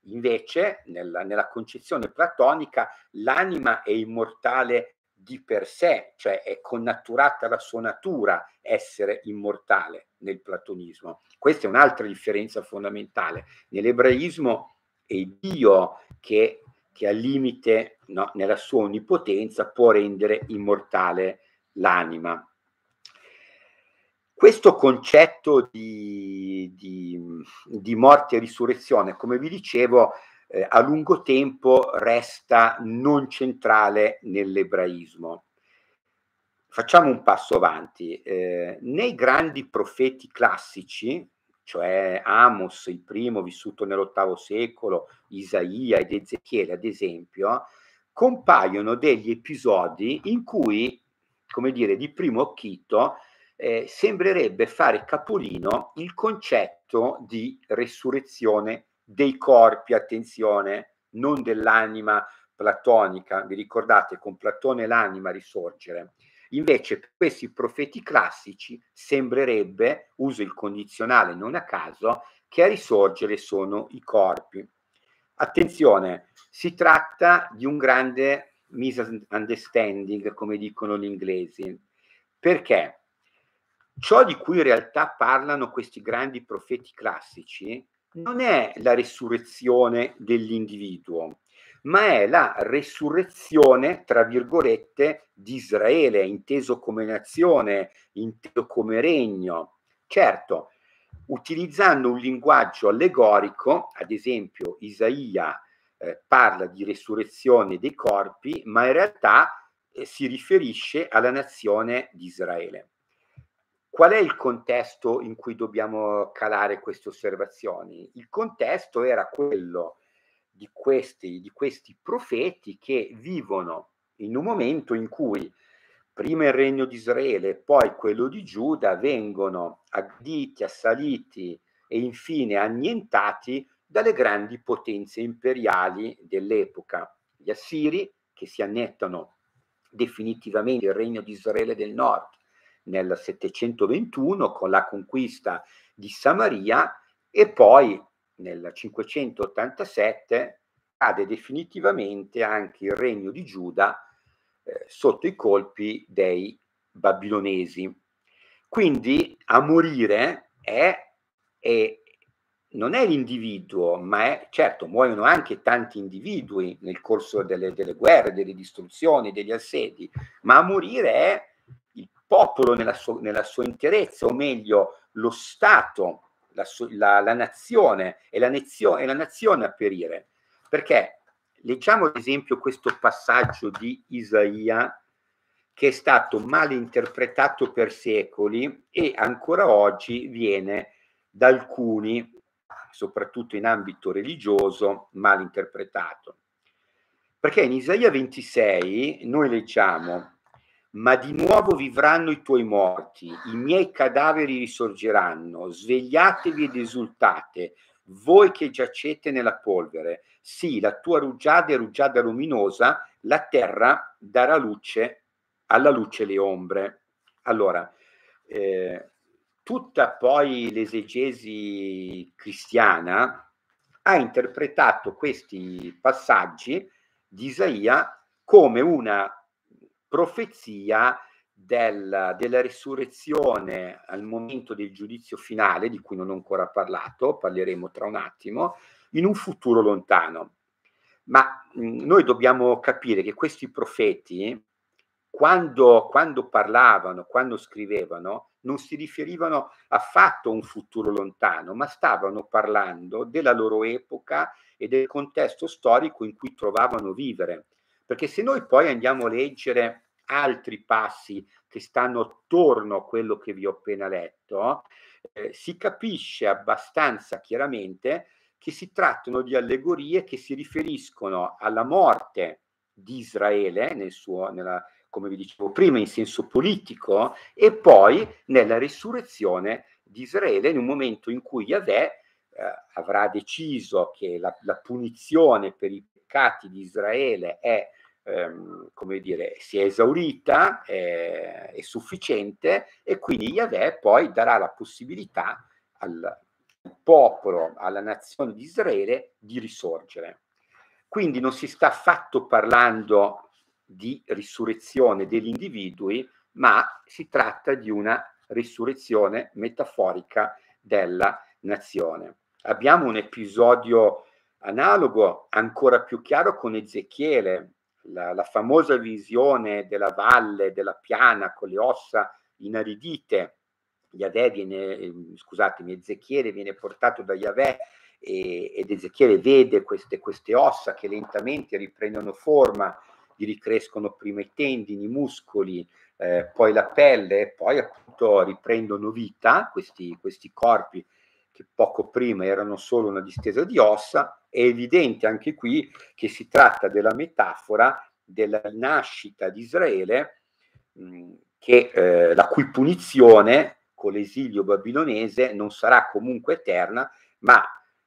Invece, nella, nella concezione platonica, l'anima è immortale di per sé, cioè è connaturata la sua natura essere immortale nel platonismo. Questa è un'altra differenza fondamentale. Nell'ebraismo è Dio che, che al limite, no, nella sua onnipotenza, può rendere immortale l'anima. Questo concetto di, di, di morte e risurrezione, come vi dicevo, eh, a lungo tempo resta non centrale nell'ebraismo. Facciamo un passo avanti. Eh, nei grandi profeti classici, cioè Amos, il primo vissuto nell'ottavo secolo, Isaia ed Ezechiele, ad esempio, compaiono degli episodi in cui, come dire, di primo occhito, eh, sembrerebbe fare capolino il concetto di resurrezione dei corpi, attenzione, non dell'anima platonica. Vi ricordate, con Platone l'anima risorgere. Invece questi profeti classici sembrerebbe, uso il condizionale non a caso, che a risorgere sono i corpi. Attenzione, si tratta di un grande misunderstanding, come dicono gli inglesi, perché ciò di cui in realtà parlano questi grandi profeti classici non è la risurrezione dell'individuo, ma è la resurrezione, tra virgolette, di Israele, inteso come nazione, inteso come regno. Certo, utilizzando un linguaggio allegorico, ad esempio Isaia eh, parla di resurrezione dei corpi, ma in realtà eh, si riferisce alla nazione di Israele. Qual è il contesto in cui dobbiamo calare queste osservazioni? Il contesto era quello di questi, di questi profeti che vivono in un momento in cui prima il regno di Israele e poi quello di Giuda vengono aggrediti, assaliti e infine annientati dalle grandi potenze imperiali dell'epoca, gli Assiri che si annettano definitivamente il regno di Israele del nord, nel 721 con la conquista di Samaria e poi nel 587 cade definitivamente anche il regno di Giuda eh, sotto i colpi dei babilonesi. Quindi a morire è, è, non è l'individuo, ma è certo, muoiono anche tanti individui nel corso delle, delle guerre, delle distruzioni, degli assedi, ma a morire è il popolo nella sua, nella sua interezza, o meglio lo Stato, la, la, la nazione e la, e la nazione a perire. Perché leggiamo ad esempio questo passaggio di Isaia che è stato mal interpretato per secoli e ancora oggi viene da alcuni, soprattutto in ambito religioso, mal interpretato. Perché in Isaia 26 noi leggiamo ma di nuovo vivranno i tuoi morti, i miei cadaveri risorgeranno, svegliatevi ed esultate, voi che giacete nella polvere, sì, la tua rugiada è rugiada luminosa, la terra darà luce alla luce le ombre. Allora, eh, tutta poi l'esegesi cristiana ha interpretato questi passaggi di Isaia come una profezia del, della risurrezione al momento del giudizio finale, di cui non ho ancora parlato, parleremo tra un attimo, in un futuro lontano. Ma mh, noi dobbiamo capire che questi profeti, quando, quando parlavano, quando scrivevano, non si riferivano affatto a un futuro lontano, ma stavano parlando della loro epoca e del contesto storico in cui trovavano vivere perché se noi poi andiamo a leggere altri passi che stanno attorno a quello che vi ho appena letto, eh, si capisce abbastanza chiaramente che si trattano di allegorie che si riferiscono alla morte di Israele, nel suo, nella, come vi dicevo prima, in senso politico, e poi nella risurrezione di Israele in un momento in cui Yahweh eh, avrà deciso che la, la, punizione per i peccati di Israele è ehm, come dire, si è esaurita, eh, è sufficiente e quindi Yahweh poi darà la possibilità al popolo, alla nazione di Israele di risorgere. Quindi non si sta affatto parlando di risurrezione degli individui, ma si tratta di una risurrezione metaforica della nazione. Abbiamo un episodio analogo, ancora più chiaro, con Ezechiele, la, la famosa visione della valle, della piana con le ossa inaridite. Yahweh viene, ehm, scusatemi, Ezechiele viene portato da Yahweh e, ed Ezechiele vede queste, queste ossa che lentamente riprendono forma, gli ricrescono prima i tendini, i muscoli, eh, poi la pelle, poi appunto riprendono vita questi, questi corpi che poco prima erano solo una distesa di ossa, è evidente anche qui che si tratta della metafora della nascita di Israele, mh, mm, che, eh, la cui punizione con l'esilio babilonese non sarà comunque eterna, ma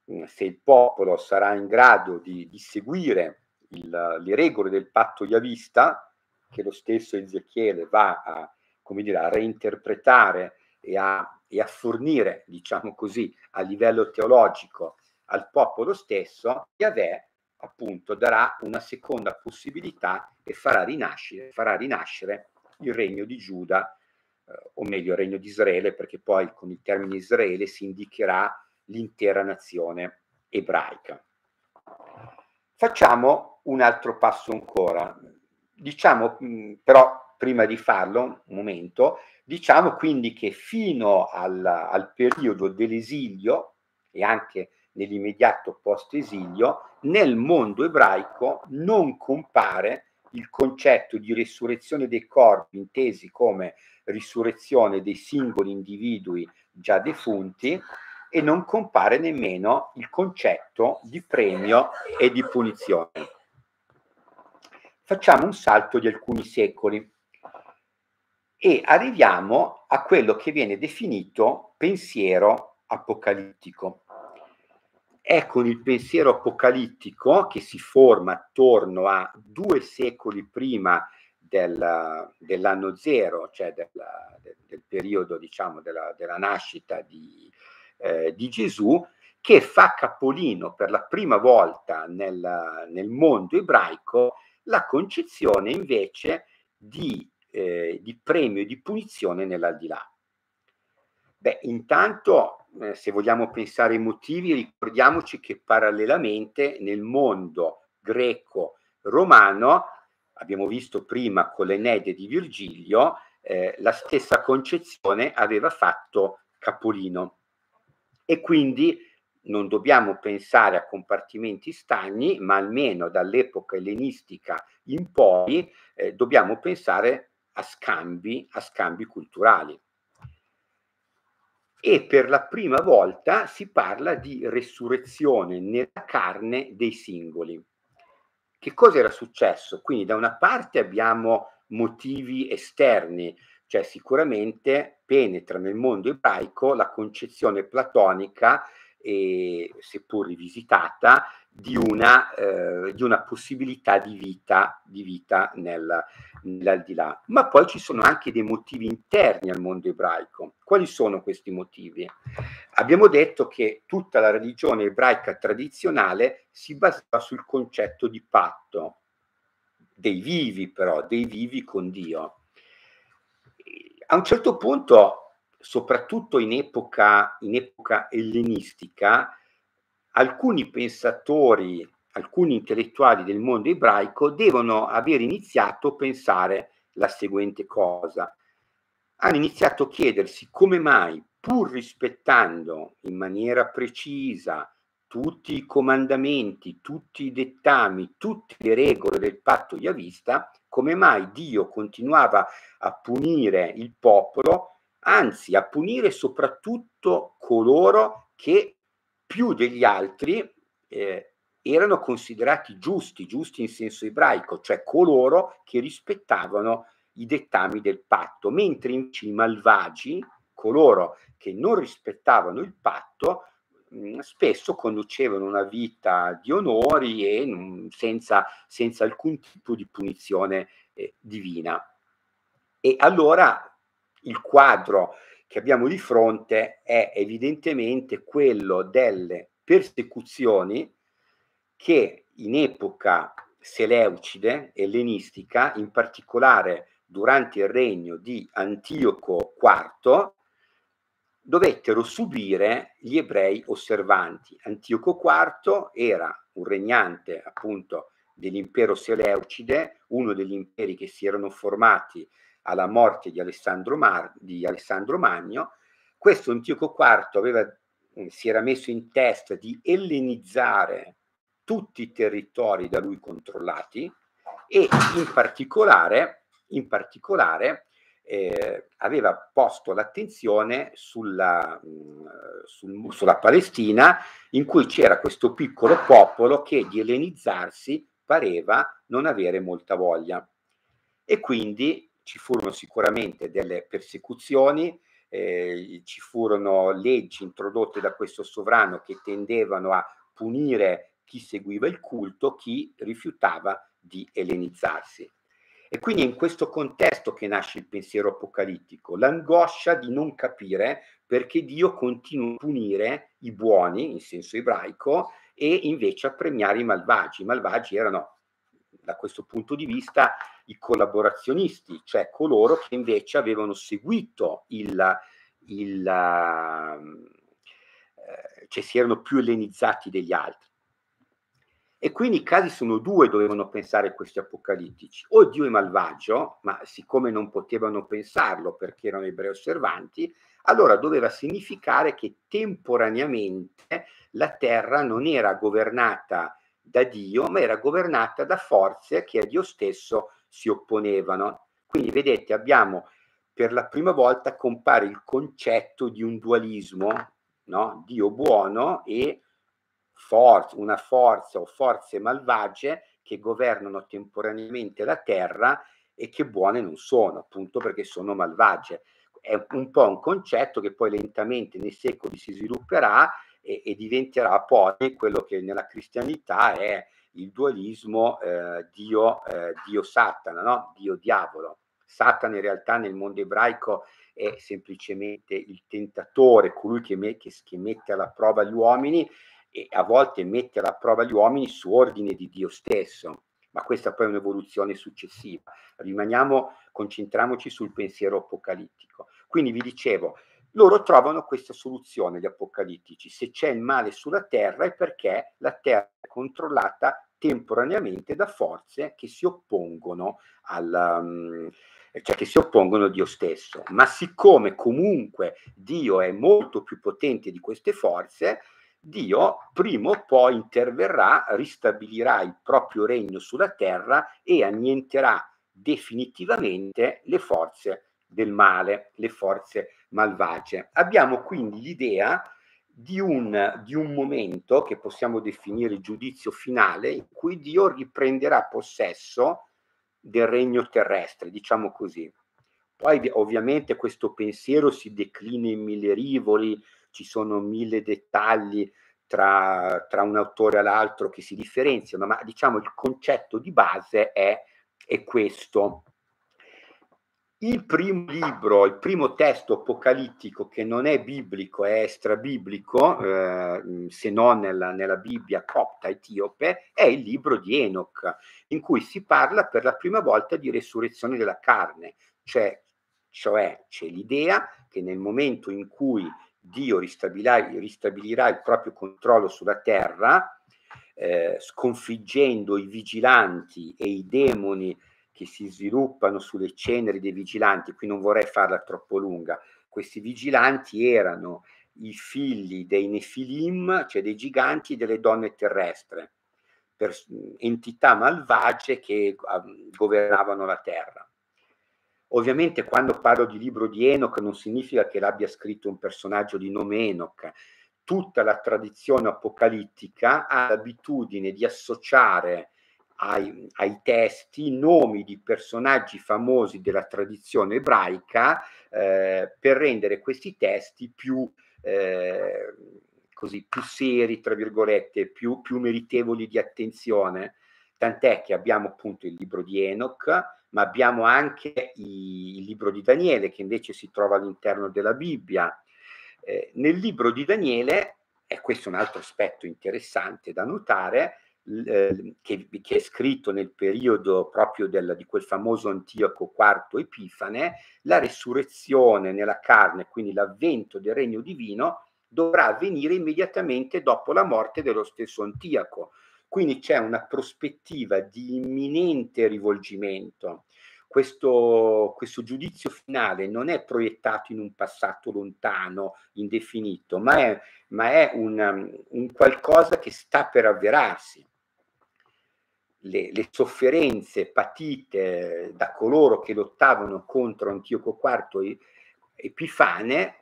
mh, mm, se il popolo sarà in grado di, di seguire il, le regole del patto yavista, che lo stesso Ezechiele va a, come dire, a reinterpretare e a e a fornire, diciamo così, a livello teologico al popolo stesso, Yahweh appunto darà una seconda possibilità e farà rinascere, farà rinascere il regno di Giuda, eh, o meglio il regno di Israele, perché poi con il termine Israele si indicherà l'intera nazione ebraica. Facciamo un altro passo ancora. Diciamo mh, però prima di farlo, un momento, diciamo quindi che fino al, al periodo dell'esilio e anche nell'immediato post-esilio, nel mondo ebraico non compare il concetto di risurrezione dei corpi intesi come risurrezione dei singoli individui già defunti e non compare nemmeno il concetto di premio e di punizione. Facciamo un salto di alcuni secoli e arriviamo a quello che viene definito pensiero apocalittico. È con il pensiero apocalittico che si forma attorno a due secoli prima del, dell'anno zero, cioè della, del, del, periodo diciamo, della, della nascita di, eh, di, Gesù, che fa capolino per la prima volta nel, nel mondo ebraico la concezione invece di eh, di premio e di punizione nell'aldilà. Beh, intanto, eh, se vogliamo pensare ai motivi, ricordiamoci che parallelamente nel mondo greco-romano, abbiamo visto prima con l'Enede di Virgilio, eh, la stessa concezione aveva fatto Capolino. E quindi non dobbiamo pensare a compartimenti stagni, ma almeno dall'epoca ellenistica in poi eh, dobbiamo pensare a scambi, a scambi culturali. E per la prima volta si parla di resurrezione nella carne dei singoli. Che cosa era successo? Quindi da una parte abbiamo motivi esterni, cioè sicuramente penetra nel mondo ebraico la concezione platonica e seppur rivisitata, di una, eh, di una possibilità di vita, di vita nel, nell'aldilà. Ma poi ci sono anche dei motivi interni al mondo ebraico. Quali sono questi motivi? Abbiamo detto che tutta la religione ebraica tradizionale si basava sul concetto di patto, dei vivi però, dei vivi con Dio. A un certo punto soprattutto in epoca, in epoca ellenistica, alcuni pensatori, alcuni intellettuali del mondo ebraico devono aver iniziato a pensare la seguente cosa. Hanno iniziato a chiedersi come mai, pur rispettando in maniera precisa tutti i comandamenti, tutti i dettami, tutte le regole del patto yavista, come mai Dio continuava a punire il popolo anzi a punire soprattutto coloro che più degli altri eh, erano considerati giusti, giusti in senso ebraico, cioè coloro che rispettavano i dettami del patto, mentre invece i malvagi, coloro che non rispettavano il patto, mm, spesso conducevano una vita di onori e senza, senza, alcun tipo di punizione eh, divina. E allora il quadro che abbiamo di fronte è evidentemente quello delle persecuzioni che in epoca seleucide, ellenistica, in particolare durante il regno di Antioco IV, dovettero subire gli ebrei osservanti. Antioco IV era un regnante appunto dell'impero seleucide, uno degli imperi che si erano formati alla morte di Alessandro, Mar- di Alessandro Magno, questo Antioco IV aveva, eh, si era messo in testa di ellenizzare tutti i territori da lui controllati e in particolare, in particolare eh, aveva posto l'attenzione sulla, mh, mm, sul, sulla Palestina in cui c'era questo piccolo popolo che di ellenizzarsi pareva non avere molta voglia. E quindi ci furono sicuramente delle persecuzioni, eh, ci furono leggi introdotte da questo sovrano che tendevano a punire chi seguiva il culto, chi rifiutava di elenizzarsi. E quindi è in questo contesto che nasce il pensiero apocalittico, l'angoscia di non capire perché Dio continua a punire i buoni, in senso ebraico, e invece a premiare i malvagi. I malvagi erano da questo punto di vista i collaborazionisti, cioè coloro che invece avevano seguito il, il ehm, eh, cioè si erano più ellenizzati degli altri. E quindi i casi sono due, dovevano pensare questi apocalittici, o Dio è malvagio, ma siccome non potevano pensarlo perché erano ebrei osservanti, allora doveva significare che temporaneamente la terra non era governata da Dio, ma era governata da forze che a Dio stesso si opponevano. Quindi vedete, abbiamo per la prima volta compare il concetto di un dualismo, no? Dio buono e for- una forza o forze malvagie che governano temporaneamente la terra e che buone non sono, appunto perché sono malvagie. È un po' un concetto che poi lentamente nei secoli si svilupperà e, e diventerà poi quello che nella cristianità è il dualismo eh, Dio, eh, Dio Satana, no? Dio diavolo. Satana in realtà nel mondo ebraico è semplicemente il tentatore, colui che, me, che, che mette alla prova gli uomini e a volte mette alla prova gli uomini su ordine di Dio stesso ma questa poi è un'evoluzione successiva. Rimaniamo, concentriamoci sul pensiero apocalittico. Quindi vi dicevo, loro trovano questa soluzione, gli apocalittici. Se c'è il male sulla Terra è perché la Terra è controllata temporaneamente da forze che si oppongono al... Ehm, cioè che si oppongono a Dio stesso. Ma siccome comunque Dio è molto più potente di queste forze, Dio prima o poi interverrà, ristabilirà il proprio regno sulla terra e annienterà definitivamente le forze del male, le forze malvagie. Abbiamo quindi l'idea di un, di un momento che possiamo definire il giudizio finale in cui Dio riprenderà possesso del regno terrestre, diciamo così. Poi ovviamente questo pensiero si declina in mille rivoli, ci sono mille dettagli tra, tra un autore e l'altro che si differenziano, ma diciamo il concetto di base è, è questo il primo libro, il primo testo apocalittico che non è biblico, è strabiblico, eh, mm, se non nella, nella, Bibbia copta etiope, è il libro di Enoch, in cui si parla per la prima volta di resurrezione della carne, cioè, cioè c'è l'idea che nel momento in cui Dio ristabilirà, ristabilirà il proprio controllo sulla terra, eh, sconfiggendo i vigilanti e i demoni che si sviluppano sulle ceneri dei vigilanti, qui non vorrei farla troppo lunga, questi vigilanti erano i figli dei Nefilim, cioè dei giganti e delle donne terrestre, per, entità malvagie che uh, governavano la terra. Ovviamente quando parlo di libro di Enoch non significa che l'abbia scritto un personaggio di nome Enoch. Tutta la tradizione apocalittica ha l'abitudine di associare ai, ai, testi nomi di personaggi famosi della tradizione ebraica eh, per rendere questi testi più, eh, così, più seri, tra virgolette, più, più, meritevoli di attenzione. Tant'è che abbiamo appunto il libro di Enoch, ma abbiamo anche i, il libro di Daniele, che invece si trova all'interno della Bibbia. Eh, nel libro di Daniele, e questo è un altro aspetto interessante da notare, Ehm, che, che, è scritto nel periodo proprio del, di quel famoso Antioco IV Epifane, la resurrezione nella carne, quindi l'avvento del regno divino, dovrà avvenire immediatamente dopo la morte dello stesso Antioco. Quindi c'è una prospettiva di imminente rivolgimento. Questo, questo, giudizio finale non è proiettato in un passato lontano, indefinito, ma è, ma è un, um, un qualcosa che sta per avverarsi le, le, sofferenze patite eh, da coloro che lottavano contro Antioco IV Epifane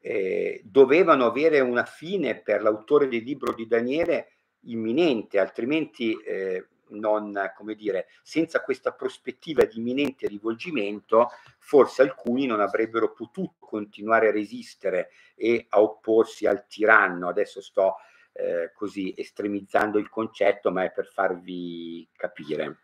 eh, dovevano avere una fine per l'autore del libro di Daniele imminente, altrimenti eh, non, come dire, senza questa prospettiva di imminente rivolgimento, forse alcuni non avrebbero potuto continuare a resistere e a opporsi al tiranno. Adesso sto eh, così estremizzando il concetto, ma è per farvi capire.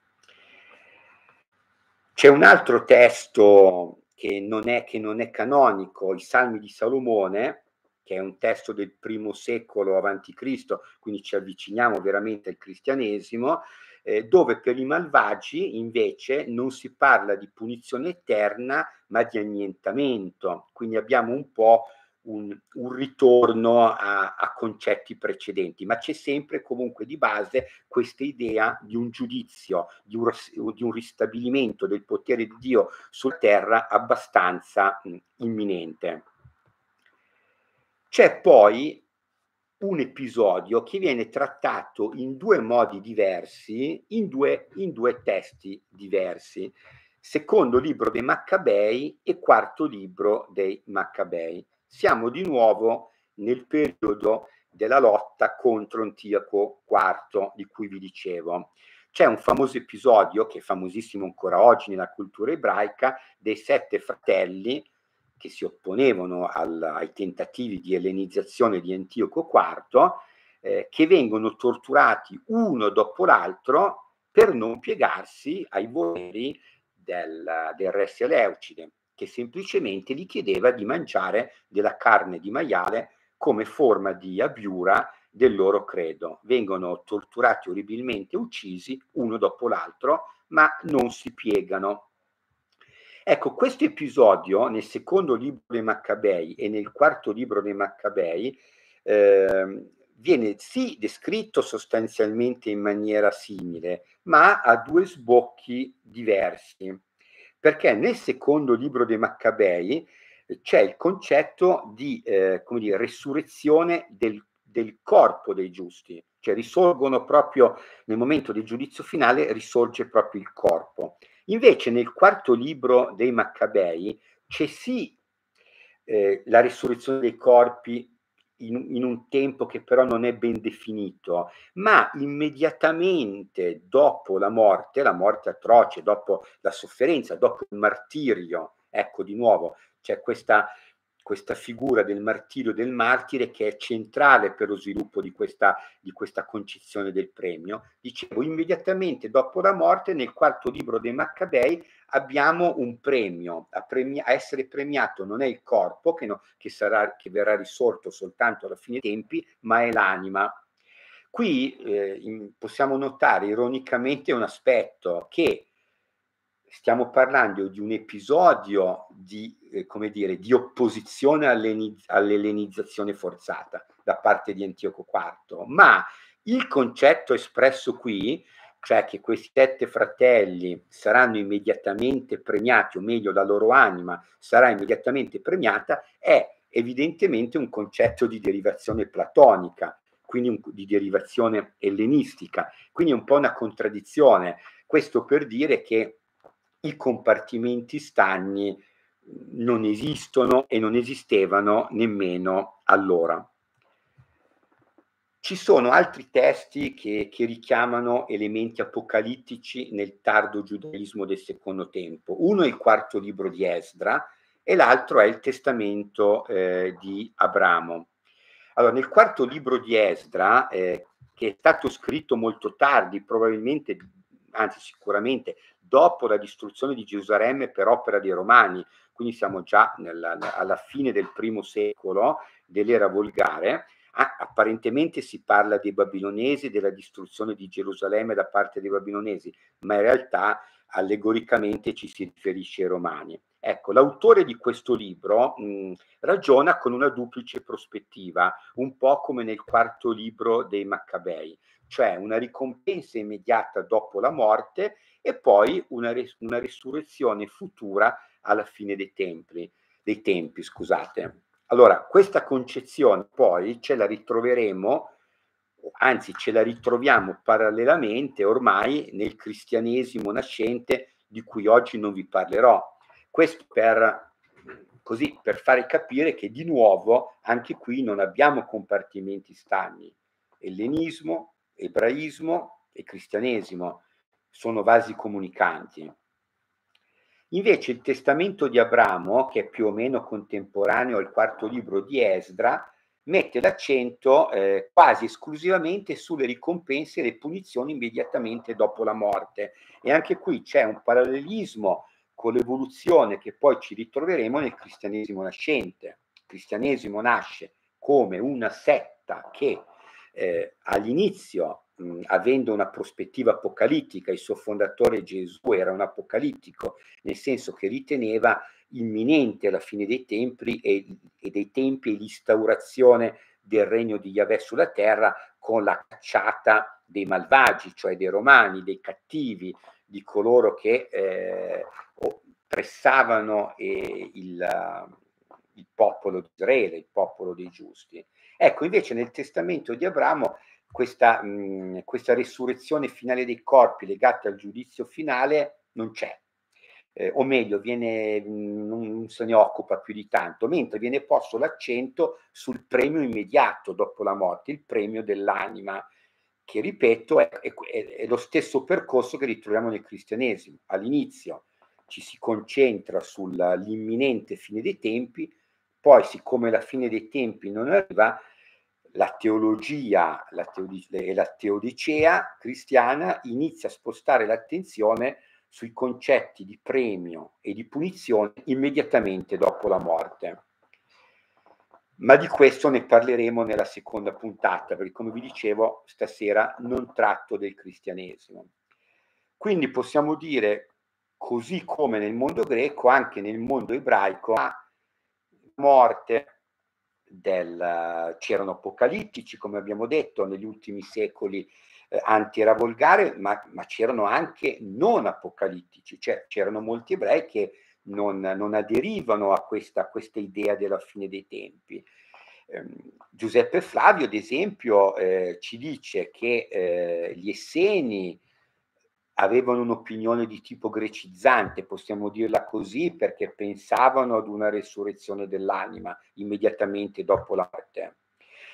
C'è un altro testo che non è, che non è canonico, i Salmi di Salomone, che è un testo del primo secolo avanti Cristo, quindi ci avviciniamo veramente al cristianesimo, eh, dove per i malvagi invece non si parla di punizione eterna, ma di annientamento. Quindi abbiamo un po' un, un ritorno a, a, concetti precedenti, ma c'è sempre comunque di base questa idea di un giudizio, di un, di un ristabilimento del potere di Dio sulla terra abbastanza mh, imminente. C'è poi un episodio che viene trattato in due modi diversi, in due, in due testi diversi, secondo libro dei Maccabei e quarto libro dei Maccabei siamo di nuovo nel periodo della lotta contro Antiaco IV, di cui vi dicevo. C'è un famoso episodio, che è famosissimo ancora oggi nella cultura ebraica, dei sette fratelli che si opponevano al, ai tentativi di ellenizzazione di Antioco IV, eh, che vengono torturati uno dopo l'altro per non piegarsi ai voleri del, del re Seleucide che semplicemente gli chiedeva di mangiare della carne di maiale come forma di abiura del loro credo. Vengono torturati orribilmente, uccisi uno dopo l'altro, ma non si piegano. Ecco, questo episodio nel secondo libro dei Maccabei e nel quarto libro dei Maccabei eh, viene sì descritto sostanzialmente in maniera simile, ma ha due sbocchi diversi perché nel secondo libro dei Maccabei eh, c'è il concetto di eh, come dire, resurrezione del, del corpo dei giusti, cioè risorgono proprio nel momento del giudizio finale, risorge proprio il corpo. Invece nel quarto libro dei Maccabei c'è sì eh, la risurrezione dei corpi in, in, un tempo che però non è ben definito, ma immediatamente dopo la morte, la morte atroce, dopo la sofferenza, dopo il martirio, ecco di nuovo c'è questa questa figura del martirio del martire che è centrale per lo sviluppo di questa, di questa concezione del premio. Dicevo, immediatamente dopo la morte, nel quarto libro dei Maccabei, abbiamo un premio. A, premi- a essere premiato non è il corpo, che, no, che, sarà, che verrà risorto soltanto alla fine dei tempi, ma è l'anima. Qui eh, in, possiamo notare ironicamente un aspetto che stiamo parlando di un episodio di, eh, come dire, di opposizione all'elenizzazione forzata da parte di Antioco IV, ma il concetto espresso qui, cioè che questi sette fratelli saranno immediatamente premiati, o meglio la loro anima sarà immediatamente premiata, è evidentemente un concetto di derivazione platonica, quindi un, di derivazione ellenistica, quindi è un po' una contraddizione. Questo per dire che i compartimenti stagni non esistono e non esistevano nemmeno allora. Ci sono altri testi che, che, richiamano elementi apocalittici nel tardo giudaismo del secondo tempo. Uno è il quarto libro di Esdra e l'altro è il testamento eh, di Abramo. Allora, nel quarto libro di Esdra, eh, che è stato scritto molto tardi, probabilmente, anzi sicuramente, dopo la distruzione di Gerusalemme per opera dei Romani, quindi siamo già nella, alla fine del primo secolo dell'era volgare, ah, apparentemente si parla dei babilonesi, della distruzione di Gerusalemme da parte dei babilonesi, ma in realtà allegoricamente ci si riferisce ai romani. Ecco, l'autore di questo libro mh, mm, ragiona con una duplice prospettiva, un po' come nel quarto libro dei Maccabei, cioè una ricompensa immediata dopo la morte e poi una, res- una risurrezione futura alla fine dei tempi. Dei tempi scusate. Allora, questa concezione poi ce la ritroveremo, anzi ce la ritroviamo parallelamente ormai nel cristianesimo nascente di cui oggi non vi parlerò. Questo per, così, per fare capire che di nuovo anche qui non abbiamo compartimenti stagni, ellenismo, ebraismo e cristianesimo sono vasi comunicanti. Invece il testamento di Abramo, che è più o meno contemporaneo al quarto libro di Esdra, mette l'accento eh, quasi esclusivamente sulle ricompense e le punizioni immediatamente dopo la morte. E anche qui c'è un parallelismo con l'evoluzione che poi ci ritroveremo nel cristianesimo nascente. Il cristianesimo nasce come una setta che eh, all'inizio mh, mhmm, avendo una prospettiva apocalittica, il suo fondatore Gesù era un apocalittico, nel senso che riteneva imminente la fine dei tempi e, e dei tempi e l'instaurazione del regno di Yahweh sulla terra con la cacciata dei malvagi, cioè dei romani, dei cattivi, di coloro che eh, pressavano eh, il, il popolo di Israele, il popolo dei giusti. Ecco, invece nel testamento di Abramo questa, mh, mm, questa risurrezione finale dei corpi legata al giudizio finale non c'è. Eh, o meglio, viene, mm, non se ne occupa più di tanto, mentre viene posto l'accento sul premio immediato dopo la morte, il premio dell'anima, che ripeto è, è, è lo stesso percorso che ritroviamo nel cristianesimo. All'inizio ci si concentra sull'imminente fine dei tempi, poi siccome la fine dei tempi non arriva, la teologia la teodicea, e la teodicea cristiana inizia a spostare l'attenzione sui concetti di premio e di punizione immediatamente dopo la morte. Ma di questo ne parleremo nella seconda puntata, perché come vi dicevo stasera non tratto del cristianesimo. Quindi possiamo dire, così come nel mondo greco, anche nel mondo ebraico, la morte del, c'erano apocalittici, come abbiamo detto, negli ultimi secoli eh, anti ma, ma, c'erano anche non apocalittici, cioè c'erano molti ebrei che non, non aderivano a questa, a questa, idea della fine dei tempi. Eh, Giuseppe Flavio, ad esempio, eh, ci dice che eh, gli esseni avevano un'opinione di tipo grecizzante, possiamo dirla così, perché pensavano ad una resurrezione dell'anima immediatamente dopo la morte.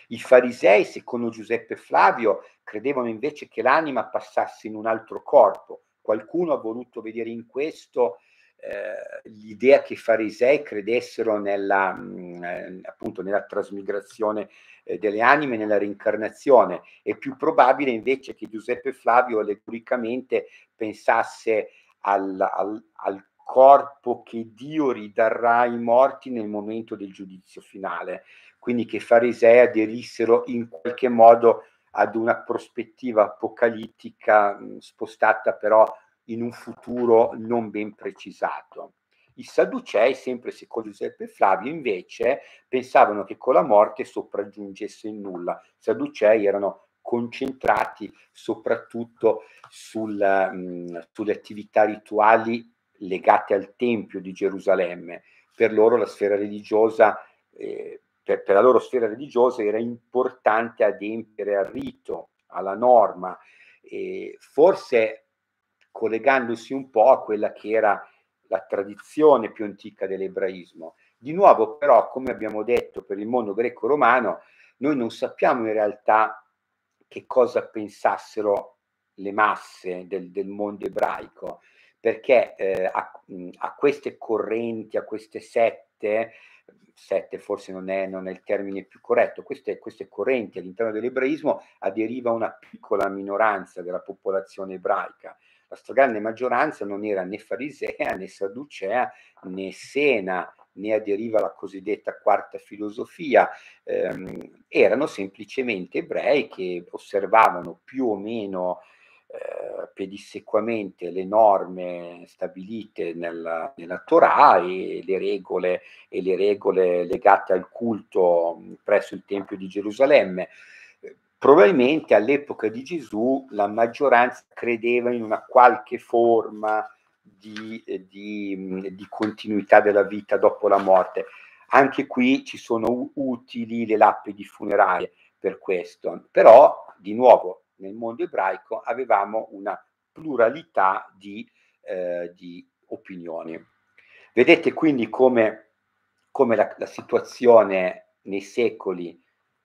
I farisei, secondo Giuseppe Flavio, credevano invece che l'anima passasse in un altro corpo. Qualcuno ha voluto vedere in questo eh, l'idea che i farisei credessero nella, mh, mm, eh, appunto nella trasmigrazione eh, delle anime, nella reincarnazione. È più probabile invece che Giuseppe Flavio allegoricamente pensasse al, al, al corpo che Dio ridarrà ai morti nel momento del giudizio finale. Quindi che i farisei aderissero in qualche modo ad una prospettiva apocalittica mh, mm, spostata però in un futuro non ben precisato. I Sadducei, sempre secondo Giuseppe Flavio, invece pensavano che con la morte sopraggiungesse il nulla. I Sadducei erano concentrati soprattutto sul, mh, mm, sulle attività rituali legate al Tempio di Gerusalemme. Per loro la sfera religiosa, eh, per, per la loro sfera religiosa era importante adempiere al rito, alla norma. E forse collegandosi un po' a quella che era la tradizione più antica dell'ebraismo. Di nuovo però, come abbiamo detto per il mondo greco-romano, noi non sappiamo in realtà che cosa pensassero le masse del, del mondo ebraico, perché eh, a, a, queste correnti, a queste sette, sette forse non è, non è il termine più corretto, queste, queste correnti all'interno dell'ebraismo aderiva una piccola minoranza della popolazione ebraica la stragrande maggioranza non era né farisea, né sadducea, né sena, né aderiva alla cosiddetta quarta filosofia, ehm, erano semplicemente ebrei che osservavano più o meno eh, pedissequamente le norme stabilite nella, nella Torah e le, regole, e le regole legate al culto presso il Tempio di Gerusalemme. Probabilmente all'epoca di Gesù la maggioranza credeva in una qualche forma di, eh, di, di continuità della vita dopo la morte. Anche qui ci sono utili le lapidi funerarie per questo, però di nuovo nel mondo ebraico avevamo una pluralità di, eh, di opinioni. Vedete quindi come, come la, la, situazione nei secoli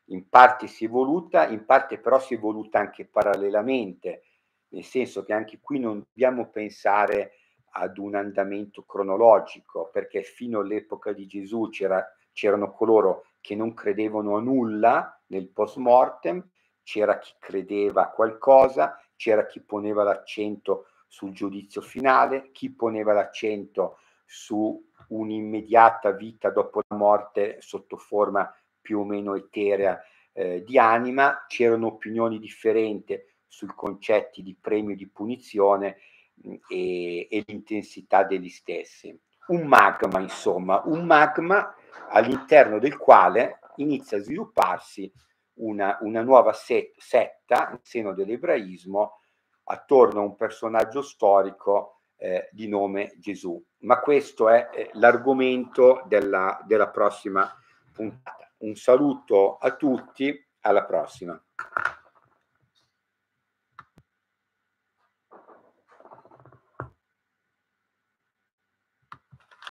in parte si è voluta, in parte però si è voluta anche parallelamente, nel senso che anche qui non dobbiamo pensare ad un andamento cronologico, perché fino all'epoca di Gesù c'era, c'erano coloro che non credevano a nulla nel post mortem, c'era chi credeva a qualcosa, c'era chi poneva l'accento sul giudizio finale, chi poneva l'accento su un'immediata vita dopo la morte sotto forma più o meno eterea eh, di anima, c'erano opinioni differenti sui concetti di premio e di punizione mh, mm, e, e l'intensità degli stessi. Un magma, insomma, un magma all'interno del quale inizia a svilupparsi una, una nuova set, setta il seno dell'ebraismo attorno a un personaggio storico eh, di nome Gesù. Ma questo è eh, l'argomento della, della prossima puntata un saluto a tutti, alla prossima.